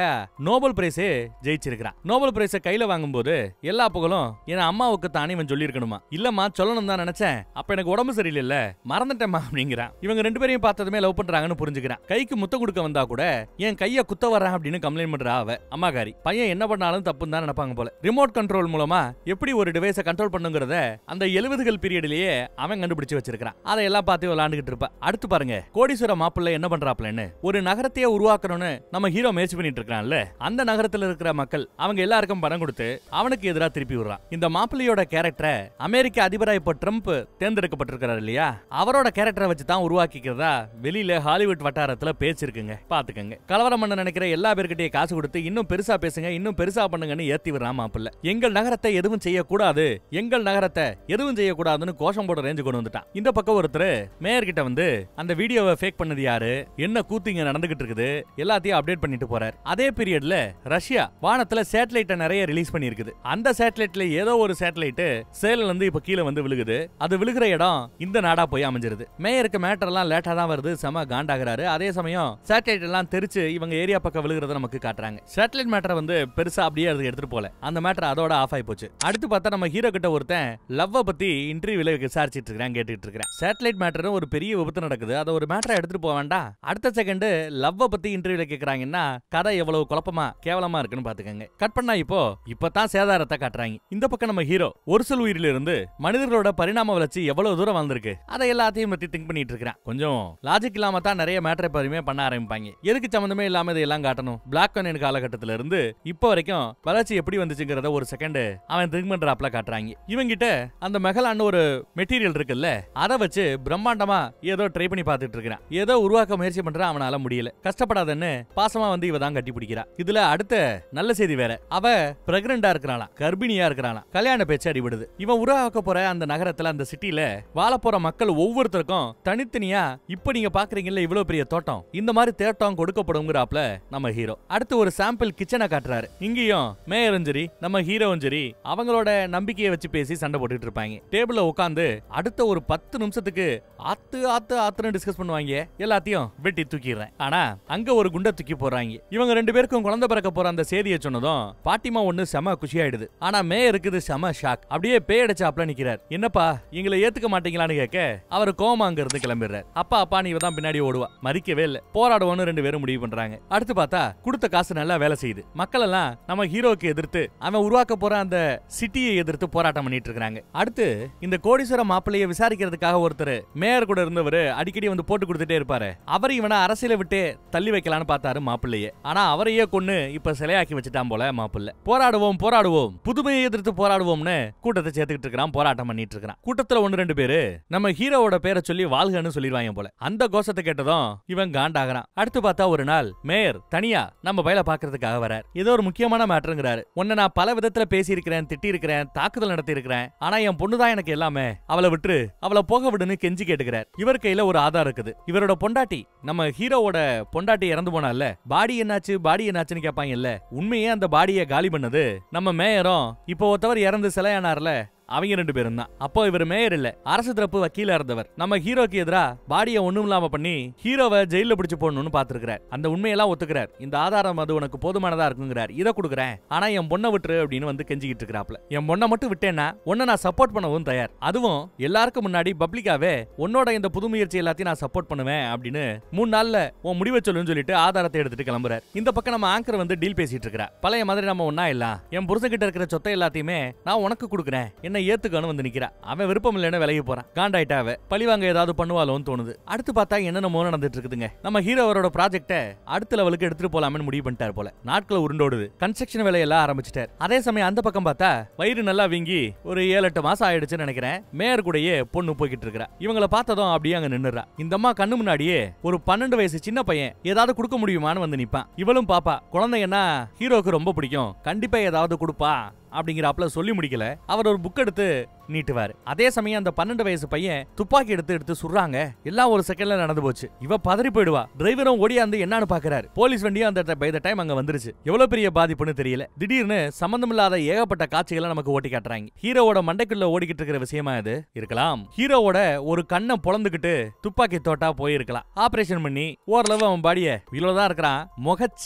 நோபல் பிரைஸே ஜெயிச்சிருக்கிறான் நோபல் பிரைஸ கையில வாங்கும்போது எல்லா புகழும் என் அம்மாவுக்கு தானே இவன் சொல்லியிருக்கணுமா இல்லம்மா சொல்லணும் தான் நினைச்சேன் அப்ப எனக்கு உடம்பு சரியில்ல மறந்துட்டேமா அப்படிங்கிறான் இவங்க ரெண்டு பேரையும் பார்த்ததுமே லவ் பண்றாங்கன்னு புரிஞ்சுக்கிறான் கைக்கு முத்த கொடுக்க வந்தா கூட என் கைய குத்த வர்றேன் அப்படின்னு கம்ப்ளைண்ட் பண்றா அவ காரி பையன் என்ன பண்ணாலும் தப்புன்னு தான் நினைப்பாங்க போல ரிமோட் கண்ட்ரோல் மூலமா எப்படி ஒரு டிவைஸ கண்ட்ரோல் பண்ணுங்கிறத அந்த எழுபதுகள் பீரியட்லயே அவன் கண்டுபிடிச்சு வச்சிருக்கான் எல்லாம் பார்த்து விளாண்டுகிட்டு இருப்பா அடுத்து பாருங்க கோடீஸ்வர மாப்பிள்ள என்ன பண்றாப்லன்னு ஒரு நகரத்தையே உருவாக்கணும்னு நம்ம ஹீரோ முயற்சி பண்ணிட்டு இருக்கான்ல அந்த நகரத்துல இருக்க இருக்கிற மக்கள் அவங்க எல்லாருக்கும் பணம் கொடுத்து அவனுக்கு எதிராக திருப்பி விடுறான் இந்த மாப்பிள்ளையோட கேரக்டரை அமெரிக்க அதிபராக இப்போ ட்ரம்ப் தேர்ந்தெடுக்கப்பட்டிருக்கிறார் இல்லையா அவரோட கேரக்டரை வச்சு தான் உருவாக்கிக்கிறதா வெளியில ஹாலிவுட் வட்டாரத்துல பேச்சிருக்குங்க பாத்துக்கங்க கலவரம் பண்ண நினைக்கிற எல்லா பேர்கிட்டயும் காசு கொடுத்து இன்னும் பெருசா பேசுங்க இன்னும் பெருசா பண்ணுங்கன்னு ஏத்தி விடுறான் மாப்பிள்ள எங்கள் நகரத்தை எதுவும் செய்யக்கூடாது எங்கள் நகரத்தை எதுவும் செய்யக்கூடாதுன்னு கோஷம் போட ரேஞ்சு கொண்டு வந்துட்டான் இந்த பக்கம் ஒருத்தர் மேயர்கிட்ட வந்து அந்த வீடியோவை ஃபேக் பண்ணது யாரு என்ன கூத்து இங்க நடந்துகிட்டு இருக்குது எல்லாத்தையும் அப்டேட் பண்ணிட்டு போறாரு அதே பீரியட்ல ரஷ்யா வானத்துல சேட்டலைட்டை நிறைய ரிலீஸ் பண்ணியிருக்குது அந்த சேட்டலைட்ல ஏதோ ஒரு சேட்டலைட்டு சேல இருந்து இப்ப கீழே வந்து விழுகுது அது விழுகிற இடம் இந்த நாடா போய் அமைஞ்சிருது மேயருக்கு மேட்டர் எல்லாம் லேட்டா தான் வருது செம காண்டாகிறாரு அதே சமயம் சேட்டலைட் எல்லாம் தெரிச்சு இவங்க ஏரியா பக்கம் விழுகிறத நமக்கு காட்டுறாங்க சேட்டலைட் மேட்டரை வந்து பெருசா அப்படியே அது எடுத்துட்டு போல அந்த மேட்டர் அதோட ஆஃப் ஆகி போச்சு அடுத்து பார்த்தா நம்ம ஹீரோ கிட்ட ஒருத்தன் லவ்வை பத்தி இன்டர்வியூல விசாரிச்சிட்டு இருக்கிறேன் கேட்டுட்டு இருக்கிறேன் சேட்டலைட் மேட்டர் ஒரு பெரிய விபத்து நடக்குது அதை ஒரு மேட்டரை எடுத்துட்டு போக வேண்டாம் அடுத்த செகண்ட் லவ்வ பத்தி இன்டர்வியூல கேக்குறாங்கன்னா கதை எவ்வளவு குழப்பமா கேவலமா இருக்குன்னு இருக்குன்னு பாத்துக்கங்க கட் பண்ணா இப்போ இப்பதான் சேதாரத்தை காட்டுறாங்க இந்த பக்கம் நம்ம ஹீரோ ஒரு சில உயிரில இருந்து மனிதர்களோட பரிணாம வளர்ச்சி எவ்வளவு தூரம் வந்திருக்கு அதை எல்லாத்தையும் பத்தி திங்க் பண்ணிட்டு இருக்கிறேன் கொஞ்சம் லாஜிக் இல்லாம தான் நிறைய மேட்டரை பரிமே பண்ண ஆரம்பிப்பாங்க எதுக்கு சம்மந்தமே இல்லாம இதெல்லாம் காட்டணும் பிளாக் கண்ணன் காலகட்டத்தில இருந்து இப்போ வரைக்கும் வளர்ச்சி எப்படி வந்துச்சுங்கிறத ஒரு செகண்ட் அவன் திங்க் பண்றாப்ல காட்டுறாங்க இவங்கிட்ட அந்த மெகலான்னு ஒரு மெட்டீரியல் இருக்குல்ல அதை வச்சு பிரம்மாண்டமா ஏதோ ட்ரை பண்ணி பார்த்துட்டு இருக்கிறான் ஏதோ உருவாக்க முயற்சி பண்றான் அவனால முடியல கஷ்டப்படாதன்னு பாசமா வந்து இவதான் கட்டி பிடிக்கிறான் இதுல அடுத்த நல்ல செய்தி வேற அவ பிரெக்னண்டா இருக்கிறாளா கர்ப்பிணியா இருக்கிறாளா கல்யாண பேச்சு அடிபடுது இவன் உருவாக்க போற அந்த நகரத்துல அந்த சிட்டில வாழ போற மக்கள் ஒவ்வொருத்தருக்கும் தனித்தனியா இப்ப நீங்க பாக்குறீங்கல்ல இவ்வளவு பெரிய தோட்டம் இந்த மாதிரி தேட்டம் கொடுக்கப்படுங்கிறாப்ல நம்ம ஹீரோ அடுத்து ஒரு சாம்பிள் கிச்சனை காட்டுறாரு இங்கேயும் மேயரும் சரி நம்ம ஹீரோவும் சரி அவங்களோட நம்பிக்கையை வச்சு பேசி சண்டை போட்டுட்டு இருப்பாங்க டேபிள்ல உட்காந்து அடுத்த ஒரு பத்து நிமிஷத்துக்கு ஆத்து ஆத்து ஆத்துன்னு டிஸ்கஸ் பண்ணுவாங்க எல்லாத்தையும் வெட்டி தூக்கிடுறேன் ஆனா அங்க ஒரு குண்டை தூக்கி போடுறாங்க இவங்க ரெண்டு பேருக்கும் குழந்தை பிறக்க போற அந்த செய்தி தேதியை சொன்னதும் பாட்டிமா ஒண்ணு செம குஷி ஆயிடுது ஆனா மே இருக்குது செம ஷாக் அப்படியே பேய் அடிச்சாப்ல நிக்கிறார் என்னப்பா எங்களை ஏத்துக்க மாட்டீங்களான்னு கேட்க அவர் கோமா அங்க இருந்து கிளம்பிடுறாரு அப்பா அப்பா நீ தான் பின்னாடி ஓடுவா மறிக்கவே இல்ல போராடுவோம்னு ரெண்டு பேரும் முடிவு பண்றாங்க அடுத்து பார்த்தா கொடுத்த காசு நல்லா வேலை செய்யுது மக்கள் எல்லாம் நம்ம ஹீரோக்கு எதிர்த்து அவன் உருவாக்க போற அந்த சிட்டியை எதிர்த்து போராட்டம் பண்ணிட்டு இருக்காங்க அடுத்து இந்த கோடீஸ்வர மாப்பிள்ளைய விசாரிக்கிறதுக்காக ஒருத்தர் மேயர் கூட இருந்தவர் அடிக்கடி வந்து போட்டு கொடுத்துட்டே இருப்பாரு அவர் இவனை அரசியலை விட்டு தள்ளி வைக்கலான்னு பார்த்தாரு மாப்பிள்ளைய ஆனா அவரையே கொண்டு இப்ப சிலையாக்கி அடக்கி வச்சுட்டான் போல மாப்பிள்ள போராடுவோம் போராடுவோம் புதுமையை எதிர்த்து போராடுவோம்னு கூட்டத்தை சேர்த்துக்கிட்டு இருக்கான் போராட்டம் பண்ணிட்டு இருக்கான் கூட்டத்துல ஒன்னு ரெண்டு பேரு நம்ம ஹீரோவோட பேரை சொல்லி வாழ்கன்னு சொல்லிடுவாங்க போல அந்த கோஷத்தை கேட்டதும் இவன் காண்டாகிறான் அடுத்து பார்த்தா ஒரு நாள் மேயர் தனியா நம்ம பயில பாக்குறதுக்காக வரார் ஏதோ ஒரு முக்கியமான மேட்டருங்கிறாரு உன்ன நான் பல விதத்துல பேசியிருக்கிறேன் திட்டிருக்கிறேன் தாக்குதல் இருக்கிறேன் ஆனா என் பொண்ணுதான் எனக்கு எல்லாமே அவளை விட்டு அவளை போக விடுன்னு கெஞ்சி கேட்டுக்கிறார் இவர் கையில ஒரு ஆதாரம் இருக்குது இவரோட பொண்டாட்டி நம்ம ஹீரோவோட பொண்டாட்டி இறந்து போனால பாடி என்னாச்சு பாடி என்னாச்சுன்னு இல்ல உண்மையே அந்த பாடியை காலி பண்ணது நம்ம மேயரும் இப்போ ஒருத்தவர் இறந்து சிலையானார்ல அவங்க ரெண்டு பேரும் தான் அப்போ இவர் மேயர் இல்ல அரசு தரப்பு வக்கீலா இருந்தவர் நம்ம ஹீரோக்கு எதிரா பாடிய ஒண்ணும் இல்லாம பண்ணி ஹீரோவை ஜெயில பிடிச்சு போடணும்னு பாத்துருக்கிறார் அந்த உண்மையெல்லாம் ஒத்துக்கிறார் இந்த ஆதாரம் அது உனக்கு போதுமானதா இருக்குங்கிறார் இதை கொடுக்குறேன் ஆனா என் பொண்ணை விட்டுரு அப்படின்னு வந்து கெஞ்சிக்கிட்டு இருக்கிறாப்ல என் பொண்ணை மட்டும் விட்டேன்னா உன்னை நான் சப்போர்ட் பண்ணவும் தயார் அதுவும் எல்லாருக்கும் முன்னாடி பப்ளிக்காவே உன்னோட இந்த புது முயற்சி எல்லாத்தையும் நான் சப்போர்ட் பண்ணுவேன் அப்படின்னு மூணு நாள்ல உன் முடிவை சொல்லுன்னு சொல்லிட்டு ஆதாரத்தை எடுத்துட்டு கிளம்புறாரு இந்த பக்கம் நம்ம ஆங்கர் வந்து டீல் பேசிட்டு இருக்கிறா பழைய மாதிரி நம்ம ஒன்னா இல்ல என் புருஷன் கிட்ட இருக்கிற சொத்தை எல்லாத்தையுமே நான் உனக்கு கொடுக்குறேன் என்ன ஏத்துக்கானு வந்து நிக்கிறா அவன் விருப்பம் இல்லைன்னு விலகி போறான் காண்டாயிட்டா அவ பழிவாங்க ஏதாவது பண்ணுவாளோன்னு தோணுது அடுத்து பார்த்தா என்னென்ன என்னென்னமோ நடந்துட்டு இருக்குதுங்க நம்ம ஹீரோவரோட ப்ராஜெக்ட அடுத்த லெவலுக்கு எடுத்துட்டு போலாம்னு முடிவு பண்ணிட்டார் போல நாட்களை உருண்டோடுது கன்ஸ்ட்ரக்ஷன் வேலையெல்லாம் ஆரம்பிச்சிட்டார் அதே சமயம் அந்த பக்கம் பார்த்தா வயிறு நல்லா வீங்கி ஒரு ஏழு எட்டு மாசம் ஆயிடுச்சுன்னு நினைக்கிறேன் மேயர் கூடயே பொண்ணு போய்கிட்டு இருக்கிறா இவங்களை பார்த்ததும் அப்படியே அங்க நின்னுறா இந்த அம்மா கண்ணு முன்னாடியே ஒரு பன்னெண்டு வயசு சின்ன பையன் ஏதாவது கொடுக்க முடியுமான்னு வந்து நிப்பான் இவளும் பாப்பா குழந்தைங்கன்னா ஹீரோக்கு ரொம்ப பிடிக்கும் கண்டிப்பா ஏதாவது கொடுப்பா அப்படிங்கிறாப்புல சொல்லி முடிக்கல அவர் ஒரு புக் எடுத்து நீட்டுவார் அதே சமயம் அந்த பன்னெண்டு வயசு பையன் துப்பாக்கி எடுத்து எடுத்து சுடுறாங்க எல்லாம் ஒரு செகண்ட்ல நடந்து போச்சு இவ பதறி போயிடுவா டிரைவரும் ஓடியாந்து என்னன்னு பாக்குறாரு போலீஸ் வண்டியும் அந்த பை த டைம் அங்க வந்துருச்சு எவ்வளவு பெரிய பாதிப்புன்னு தெரியல திடீர்னு சம்பந்தமில்லாத ஏகப்பட்ட காட்சிகளை நமக்கு ஓட்டி காட்டுறாங்க ஹீரோவோட மண்டைக்குள்ள ஓடிக்கிட்டு இருக்கிற விஷயமா இது இருக்கலாம் ஹீரோவோட ஒரு கண்ணம் பொழந்துகிட்டு துப்பாக்கி தோட்டா போயிருக்கலாம் ஆபரேஷன் பண்ணி ஓரளவு அவன் பாடிய இவ்வளவுதான் இருக்கிறான்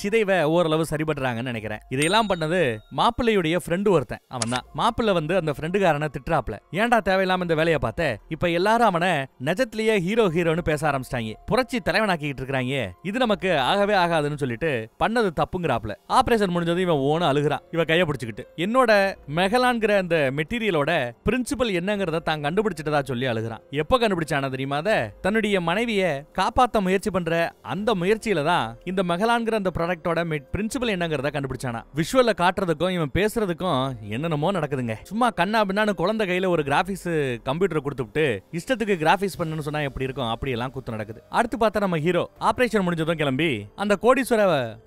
சிதைவ ஓரளவு சரிபடுறாங்கன்னு நினைக்கிறேன் இதையெல்லாம் பண்ணது மாப்பிள்ளையுடைய ஃப்ரெண்டு ஒருத்தன் அவன் தான் மாப்பிள்ளை வந்து அந்த ஃப்ரெண்டுக்காரனை திட்டுறாப்ப பாப்பல ஏன்டா தேவையில்லாம இந்த வேலையை பார்த்த இப்ப எல்லாரும் அவனை நெஜத்திலேயே ஹீரோ ஹீரோன்னு பேச ஆரம்பிச்சிட்டாங்க புரட்சி தலைவனாக்கிட்டு இருக்கிறாங்க இது நமக்கு ஆகவே ஆகாதுன்னு சொல்லிட்டு பண்ணது தப்புங்கிறாப்ல ஆபரேஷன் முடிஞ்சது இவன் ஓன அழுகிறான் இவன் கைய பிடிச்சிக்கிட்டு என்னோட மெகலான்கிற அந்த மெட்டீரியலோட பிரின்சிபல் என்னங்கிறத தான் கண்டுபிடிச்சிட்டதா சொல்லி அழுகிறான் எப்ப கண்டுபிடிச்சானா தெரியுமா தன்னுடைய மனைவிய காப்பாத்த முயற்சி பண்ற அந்த முயற்சியில தான் இந்த மெகலான்கிற அந்த ப்ராடக்டோட பிரின்சிபல் என்னங்கிறத கண்டுபிடிச்சானா விஷுவல்ல காட்டுறதுக்கும் இவன் பேசுறதுக்கும் என்னென்னமோ நடக்குதுங்க சும்மா கண்ணா பின்னான்னு குழந்தை கையில் ஒரு கிராஃபிக்ஸ் கம்ப்யூட்டர் கொடுத்துட்டு இஷ்டத்துக்கு கிராஃபிக்ஸ் பண்ணுன்னு சொன்னா எப்படி இருக்கும் அப்படி எல்லாம் குத்து நடக்குது அடுத்து பார்த்தா நம்ம ஹீரோ ஆபரேஷன் முடிஞ்சதும் கிளம்பி அந்த கோடீஸ்வர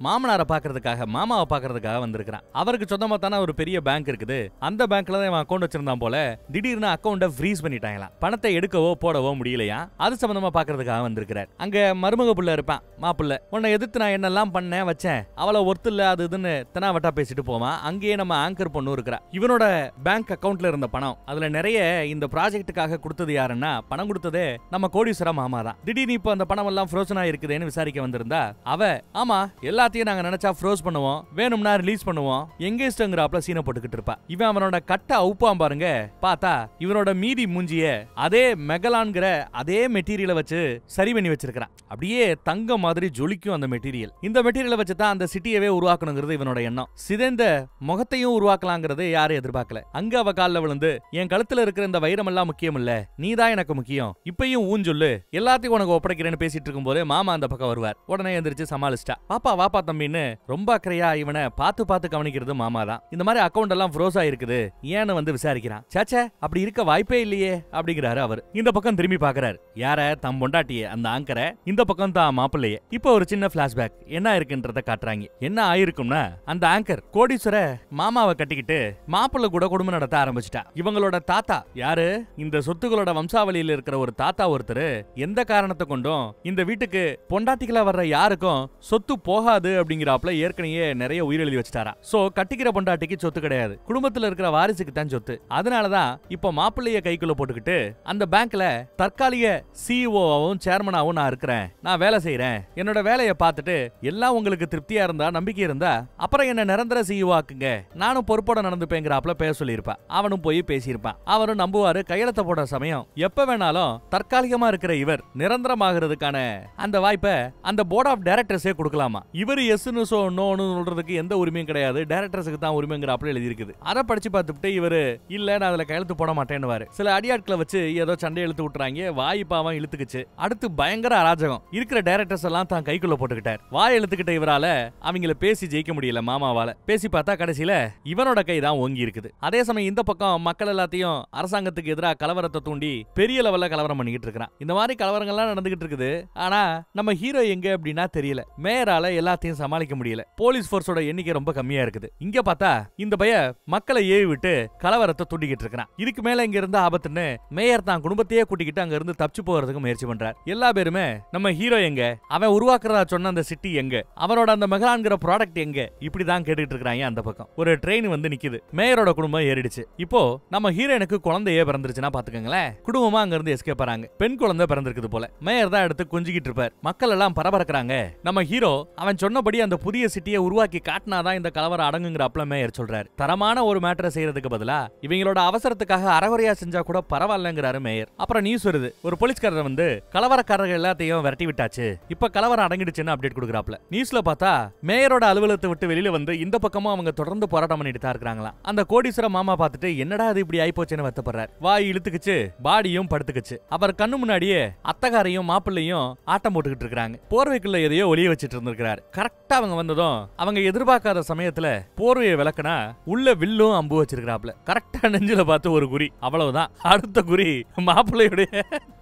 மாமனாரை பாக்குறதுக்காக மாமாவை பாக்குறதுக்காக வந்திருக்கிறான் அவருக்கு சொந்தமா தானே ஒரு பெரிய பேங்க் இருக்குது அந்த பேங்க்ல தான் இவன் அக்கௌண்ட் வச்சிருந்தான் போல திடீர்னு அக்கௌண்ட்டை ஃப்ரீஸ் பண்ணிட்டாங்களாம் பணத்தை எடுக்கவோ போடவோ முடியலையா அது சம்பந்தமா பாக்குறதுக்காக வந்திருக்கிறார் அங்க மருமக புள்ள இருப்பான் மாப்பிள்ள உன்னை எதிர்த்து நான் என்னெல்லாம் பண்ணேன் வச்சேன் அவளை ஒருத்தர் இல்ல அது இதுன்னு தனாவட்டா பேசிட்டு போவான் அங்கேயே நம்ம ஆங்கர் பொண்ணு இருக்கிறா இவனோட பேங்க் அக்கௌண்ட்ல இருந்த பணம் அதுல அதுல நிறைய இந்த ப்ராஜெக்ட்டுக்காக கொடுத்தது யாருன்னா பணம் கொடுத்ததே நம்ம கோடீஸ்வரம் மாமா தான் திடீர்னு இப்போ அந்த பணம் எல்லாம் இருக்குதுன்னு விசாரிக்க வந்திருந்தா அவ ஆமா எல்லாத்தையும் நாங்க நினைச்சா ஃப்ரோஸ் பண்ணுவோம் வேணும்னா ரிலீஸ் பண்ணுவோம் எங்கே இஷ்டங்கிறாப்ல சீனை போட்டுக்கிட்டு இருப்பா இவன் அவனோட கட்ட உப்பான் பாருங்க பார்த்தா இவனோட மீதி மூஞ்சிய அதே மெகலான்கிற அதே மெட்டீரியலை வச்சு சரி பண்ணி வச்சிருக்கிறான் அப்படியே தங்க மாதிரி ஜொலிக்கும் அந்த மெட்டீரியல் இந்த மெட்டீரியலை வச்சு தான் அந்த சிட்டியவே உருவாக்கணுங்கிறது இவனோட எண்ணம் சிதைந்த முகத்தையும் உருவாக்கலாங்கிறது யாரும் எதிர்பார்க்கல அங்க அவ காலில் விழுந்து என் கழுத்துல இருக்கிற இந்த வைரமெல்லாம் முக்கியம் இல்ல நீ தான் எனக்கு முக்கியம் இப்பயும் ஊஞ்சொல்லு எல்லாத்தையும் உனக்கு ஒப்படைக்கிறேன்னு பேசிட்டு இருக்கும் போது மாமா அந்த பக்கம் வருவார் உடனே எந்திரிச்சு சமாளிச்சிட்டா பாப்பா வாப்பா தம்பின்னு ரொம்ப அக்கறையா இவனை பார்த்து பார்த்து கவனிக்கிறது மாமா தான் இந்த மாதிரி அக்கௌண்ட் எல்லாம் ஃப்ரோஸா இருக்குது ஏன்னு வந்து விசாரிக்கிறான் சாச்ச அப்படி இருக்க வாய்ப்பே இல்லையே அப்படிங்கிறாரு அவர் இந்த பக்கம் திரும்பி பாக்குறாரு யார தம் பொண்டாட்டிய அந்த ஆங்கரை இந்த பக்கம் தான் மாப்பிள்ளையே இப்ப ஒரு சின்ன பிளாஷ்பேக் என்ன இருக்குன்றத காட்டுறாங்க என்ன ஆயிருக்கும்னா அந்த ஆங்கர் கோடீஸ்வர மாமாவை கட்டிக்கிட்டு மாப்பிள்ள கூட குடும்பம் நடத்த ஆரம்பிச்சிட்டா இவங்களோட தாத்தா யாரு இந்த சொத்துக்களோட வம்சாவளியில் இருக்கிற ஒரு தாத்தா ஒருத்தர் எந்த காரணத்தை கொண்டும் இந்த வீட்டுக்கு பொண்டாட்டிகளா வர்ற யாருக்கும் சொத்து போகாது அப்படிங்கிறாப்ல ஏற்கனவே நிறைய உயிரெழுதி வச்சிட்டாரா சோ கட்டிக்கிற பொண்டாட்டிக்கு சொத்து கிடையாது குடும்பத்துல இருக்கிற வாரிசுக்கு தான் சொத்து அதனாலதான் இப்ப மாப்பிள்ளைய கைக்குள்ள போட்டுக்கிட்டு அந்த பேங்க்ல தற்காலிக சிஇஓவாவும் e சேர்மனாவும் நான் இருக்கிறேன் நான் வேலை செய்யறேன் என்னோட வேலையை பார்த்துட்டு எல்லாம் உங்களுக்கு திருப்தியா இருந்தா நம்பிக்கை இருந்தா அப்புறம் என்ன நிரந்தர சிஇஓ e ஆக்குங்க நானும் பொறுப்போட நடந்துப்பேங்கிறாப்ல பேச சொல்லியிருப்பா அவனும் போய் பேசியிருப்பான் சொல்றான் அவரும் நம்புவாரு கையெழுத்த போடுற சமயம் எப்ப வேணாலும் தற்காலிகமா இருக்கிற இவர் நிரந்தரமாகிறதுக்கான அந்த வாய்ப்பை அந்த போர்ட் ஆஃப் டைரக்டர்ஸே கொடுக்கலாமா இவர் எஸ்னு சொல்றதுக்கு எந்த உரிமையும் கிடையாது டைரக்டர்ஸுக்கு தான் உரிமைங்கிற அப்படி எழுதியிருக்குது அதை படிச்சு பார்த்துட்டு இவரு இல்ல நான் அதுல கையெழுத்து போட மாட்டேன்னு சில அடியாட்களை வச்சு ஏதோ சண்டை இழுத்து விட்டுறாங்க வாய்ப்பாவும் இழுத்துக்குச்சு அடுத்து பயங்கர அராஜகம் இருக்கிற டைரக்டர்ஸ் எல்லாம் தான் கைக்குள்ள போட்டுக்கிட்டார் வாய் இழுத்துக்கிட்ட இவரால அவங்கள பேசி ஜெயிக்க முடியல மாமாவால பேசி பார்த்தா கடைசியில இவனோட கை தான் ஓங்கி இருக்குது அதே சமயம் இந்த பக்கம் மக்கள் எல்லாத்தையும் எல்லாரையும் அரசாங்கத்துக்கு எதிராக கலவரத்தை தூண்டி பெரிய லெவல்ல கலவரம் பண்ணிக்கிட்டு இருக்கிறான் இந்த மாதிரி கலவரங்கள்லாம் நடந்துகிட்டு இருக்குது ஆனா நம்ம ஹீரோ எங்க அப்படின்னா தெரியல மேயரால எல்லாத்தையும் சமாளிக்க முடியல போலீஸ் போர்ஸோட எண்ணிக்கை ரொம்ப கம்மியா இருக்குது இங்க பார்த்தா இந்த பைய மக்களை ஏவி விட்டு கலவரத்தை தூண்டிக்கிட்டு இருக்கிறான் இதுக்கு மேல இங்க இருந்த ஆபத்துன்னு மேயர் தான் குடும்பத்தையே கூட்டிக்கிட்டு அங்க இருந்து தப்பிச்சு போறதுக்கு முயற்சி பண்றாரு எல்லா பேருமே நம்ம ஹீரோ எங்க அவன் உருவாக்குறதா சொன்ன அந்த சிட்டி எங்க அவனோட அந்த மெகலான்கிற ப்ராடக்ட் எங்க இப்படிதான் கேட்டுக்கிட்டு இருக்கிறாங்க அந்த பக்கம் ஒரு ட்ரெயின் வந்து நிக்குது மேயரோட குடும்பம் ஏறிடுச்சு இப்போ நம்ம ஹீரோனுக்கு குழந்தையே பிறந்துருச்சுன்னா பாத்துக்கோங்களேன் குடும்பமா அங்க இருந்து எஸ்கேப் ஆறாங்க பெண் குழந்தை பிறந்திருக்குது போல மேயர் தான் எடுத்து குஞ்சுக்கிட்டு இருப்பார் மக்கள் எல்லாம் பரபரக்கிறாங்க நம்ம ஹீரோ அவன் சொன்னபடி அந்த புதிய சிட்டியை உருவாக்கி காட்டினாதான் இந்த கலவரம் அடங்குங்கிறப்பல மேயர் சொல்றாரு தரமான ஒரு மேட்டரை செய்யறதுக்கு பதிலா இவங்களோட அவசரத்துக்காக அறகுறையா செஞ்சா கூட பரவாயில்லங்கிறாரு மேயர் அப்புறம் நியூஸ் வருது ஒரு போலீஸ்காரர் வந்து கலவரக்காரர்கள் எல்லாத்தையும் விரட்டி விட்டாச்சு இப்ப கலவரம் அடங்கிடுச்சுன்னு அப்டேட் கொடுக்குறாப்ல நியூஸ்ல பார்த்தா மேயரோட அலுவலகத்தை விட்டு வெளியில வந்து இந்த பக்கமும் அவங்க தொடர்ந்து போராட்டம் பண்ணிட்டு தான் இருக்கிறாங்களா அந்த கோடீஸ்வர மாமா பார்த்துட்டு என்னடா அது இப்படி வாய் இழுத்துக்குச்சு பாடியும் படுத்துக்குச்சு அவர் கண்ணு முன்னாடியே அத்தகாரையும் மாப்பிள்ளையும் ஆட்டம் போட்டுக்கிட்டு இருக்காங்க போர்வைக்குள்ள எதையோ ஒளிய இருந்திருக்கிறார் கரெக்டா அவங்க வந்ததும் அவங்க எதிர்பார்க்காத சமயத்துல போர்வையை விளக்குனா உள்ள வில்லும் அம்பு வச்சிருக்கிறாப்ல கரெக்டா நெஞ்சில பார்த்து ஒரு குறி அவ்வளவுதான் அடுத்த குறி மாப்பிள்ளையுடைய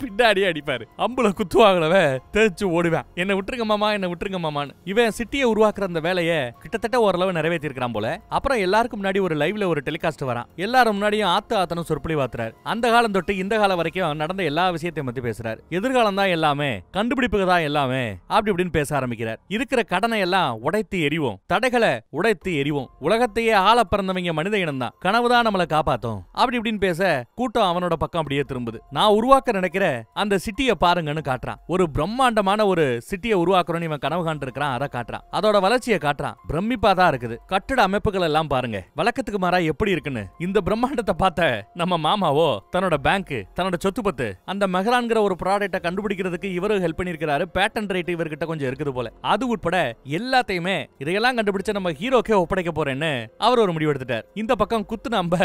பின்னாடி அடிப்பாரு அம்புல குத்துவாங்களவ தெரிச்சு ஓடுவேன் என்ன விட்டுருங்க மாமா என்ன விட்டுருங்க மாமான்னு இவன் சிட்டியை உருவாக்குற அந்த வேலையை கிட்டத்தட்ட ஓரளவு நிறைவேற்றிருக்கிறான் போல அப்புறம் எல்லாருக்கும் முன்னாடி ஒரு லைவ்ல ஒரு டெலிகாஸ்ட் வரான் எல்லாரும் முன்னாடியும் ஆத்து ஆத்தனும் சொற்பொழிவாத்துறாரு அந்த காலம் தொட்டு இந்த காலம் வரைக்கும் நடந்த எல்லா விஷயத்தையும் பத்தி பேசுறாரு எதிர்காலம் தான் எல்லாமே கண்டுபிடிப்புக்கு தான் எல்லாமே அப்படி இப்படின்னு பேச ஆரம்பிக்கிறார் இருக்கிற கடனை எல்லாம் உடைத்து எரிவோம் தடைகளை உடைத்து எரிவோம் உலகத்தையே ஆள பிறந்தவங்க மனித இனம் தான் கனவுதான் நம்மளை காப்பாத்தும் அப்படி இப்படின்னு பேச கூட்டம் அவனோட பக்கம் அப்படியே திரும்புது நான் உருவாக்க நினைக்கிற அந்த சிட்டியை பாருங்கன்னு காட்டுறான் ஒரு பிரம்மாண்டமான ஒரு சிட்டியை உருவாக்குறோம்னு இவன் கனவு காண்டு இருக்கிறான் அதை காட்டுறான் அதோட வளர்ச்சியை காட்டுறான் பிரமிப்பா தான் இருக்குது கட்டட அமைப்புகள் எல்லாம் பாருங்க வழக்கத்துக்கு மாறா எப்படி இருக்குன்னு இந்த பிரம்மாண்டத்தை பார்த்த நம்ம மாமாவோ தன்னோட பேங்க் தன்னோட சொத்து பத்து அந்த மெஹரான்கிற ஒரு ப்ராடக்ட்டை கண்டுபிடிக்கிறதுக்கு இவரும் ஹெல்ப் பண்ணியிருக்கிறாரு பேட்டன் ரைட் இவர்கிட்ட கொஞ்சம் இருக்குது போல அது உட்பட எல்லாத்தையுமே இதையெல்லாம் கண்டுபிடிச்ச நம்ம ஹீரோக்கே ஒப்படைக்க போறேன்னு அவர் ஒரு முடிவு எடுத்துட்டார் இந்த பக்கம் குத்து நம்ப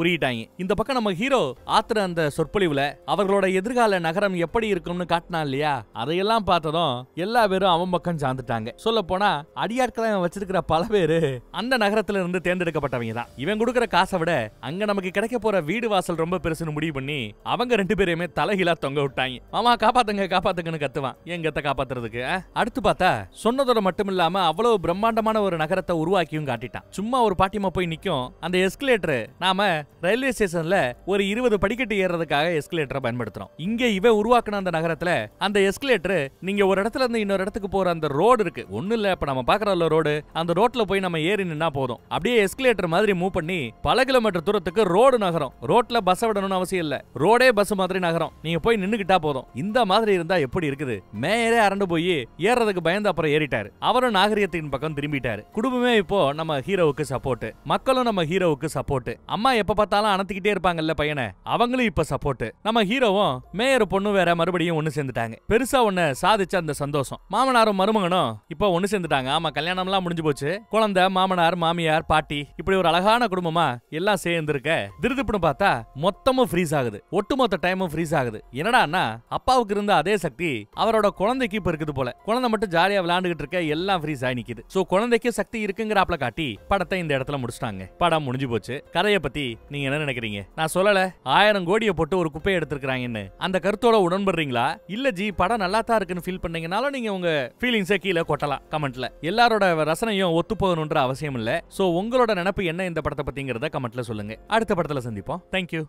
உரியிட்டாங்க இந்த பக்கம் நம்ம ஹீரோ ஆத்துற அந்த சொற்பொழிவுல அவர்களோட எதிர்கால நகரம் எப்படி இருக்கும்னு காட்டினா இல்லையா அதையெல்லாம் பார்த்ததும் எல்லா பேரும் அவன் பக்கம் சார்ந்துட்டாங்க சொல்ல போனா அடியாட்களை அவன் வச்சிருக்கிற பல பேரு அந்த நகரத்துல இருந்து தேர்ந்தெடுக்கப்பட்டவங்க தான் இவன் கொடுக்குற காசை விட அங்க நமக்கு கிடைக்க போற போற வீடு வாசல் ரொம்ப பெருசுன்னு முடிவு பண்ணி அவங்க ரெண்டு பேரையுமே தலைகீழா தொங்க விட்டாங்க மாமா காப்பாத்துங்க காப்பாத்துங்கன்னு கத்துவான் எங்க காப்பாத்துறதுக்கு அடுத்து பார்த்தா சொன்னதோட மட்டும் இல்லாம அவ்வளவு பிரம்மாண்டமான ஒரு நகரத்தை உருவாக்கியும் காட்டிட்டான் சும்மா ஒரு பாட்டிமா போய் நிக்கும் அந்த எஸ்கலேட்டர் நாம ரயில்வே ஸ்டேஷன்ல ஒரு இருபது படிக்கட்டு ஏறதுக்காக எஸ்கலேட்டரை பயன்படுத்துறோம் இங்க இவ உருவாக்கின அந்த நகரத்துல அந்த எஸ்கலேட்டர் நீங்க ஒரு இடத்துல இருந்து இன்னொரு இடத்துக்கு போற அந்த ரோடு இருக்கு ஒண்ணு இல்ல இப்ப நம்ம பாக்குறதுல ரோடு அந்த ரோட்ல போய் நம்ம ஏறி நின்னா போதும் அப்படியே எஸ்கலேட்டர் மாதிரி மூவ் பண்ணி பல கிலோமீட்டர் தூரத்துக்கு ரோடு நகரம் நகரம் ரோட்ல பஸ் விடணும்னு அவசியம் இல்ல ரோடே பஸ் மாதிரி நகரம் நீங்க போய் நின்னுகிட்டா போதும் இந்த மாதிரி இருந்தா எப்படி இருக்குது மேயரே அரண்டு போய் ஏறதுக்கு பயந்து அப்புறம் ஏறிட்டாரு அவரும் நாகரிகத்தின் பக்கம் திரும்பிட்டாரு குடும்பமே இப்போ நம்ம ஹீரோவுக்கு சப்போர்ட் மக்களும் நம்ம ஹீரோவுக்கு சப்போர்ட் அம்மா எப்ப பார்த்தாலும் அணத்திக்கிட்டே இருப்பாங்கல்ல பையனை அவங்களும் இப்ப சப்போர்ட் நம்ம ஹீரோவும் மேயர் பொண்ணு வேற மறுபடியும் ஒண்ணு சேர்ந்துட்டாங்க பெருசா ஒண்ணு சாதிச்ச அந்த சந்தோஷம் மாமனாரும் மருமகனும் இப்போ ஒண்ணு சேர்ந்துட்டாங்க ஆமா கல்யாணம் எல்லாம் முடிஞ்சு போச்சு குழந்தை மாமனார் மாமியார் பாட்டி இப்படி ஒரு அழகான குடும்பமா எல்லாம் சேர்ந்துருக்க திருது அதுக்கப்புறம் பார்த்தா மொத்தமும் ஃப்ரீஸ் ஆகுது ஒட்டுமொத்த டைமும் ஃப்ரீஸ் ஆகுது என்னடான்னா அப்பாவுக்கு இருந்த அதே சக்தி அவரோட குழந்தைக்கு இப்ப இருக்குது போல குழந்தை மட்டும் ஜாலியா விளையாண்டுகிட்டு இருக்க எல்லாம் ஃப்ரீஸ் ஆகி நிக்குது சோ குழந்தைக்கு சக்தி இருக்குங்கிறாப்ல காட்டி படத்தை இந்த இடத்துல முடிச்சிட்டாங்க படம் முடிஞ்சு போச்சு கதையை பத்தி நீங்க என்ன நினைக்கிறீங்க நான் சொல்லல ஆயிரம் கோடியை போட்டு ஒரு குப்பையை எடுத்திருக்கிறாங்கன்னு அந்த கருத்தோட உடன்படுறீங்களா இல்ல ஜி படம் நல்லா தான் இருக்குன்னு ஃபீல் பண்ணீங்கனாலும் நீங்க உங்க ஃபீலிங்ஸை கீழே கொட்டலாம் கமெண்ட்ல எல்லாரோட ரசனையும் ஒத்து போகணும்ன்ற அவசியம் இல்ல சோ உங்களோட நினப்பு என்ன இந்த படத்தை பத்திங்கிறத கமெண்ட்ல சொல்லுங்க அடுத்த படத்துல சந்திப்போம் ದೀಪ ಥ್ಯಾಂಕ್ ಯು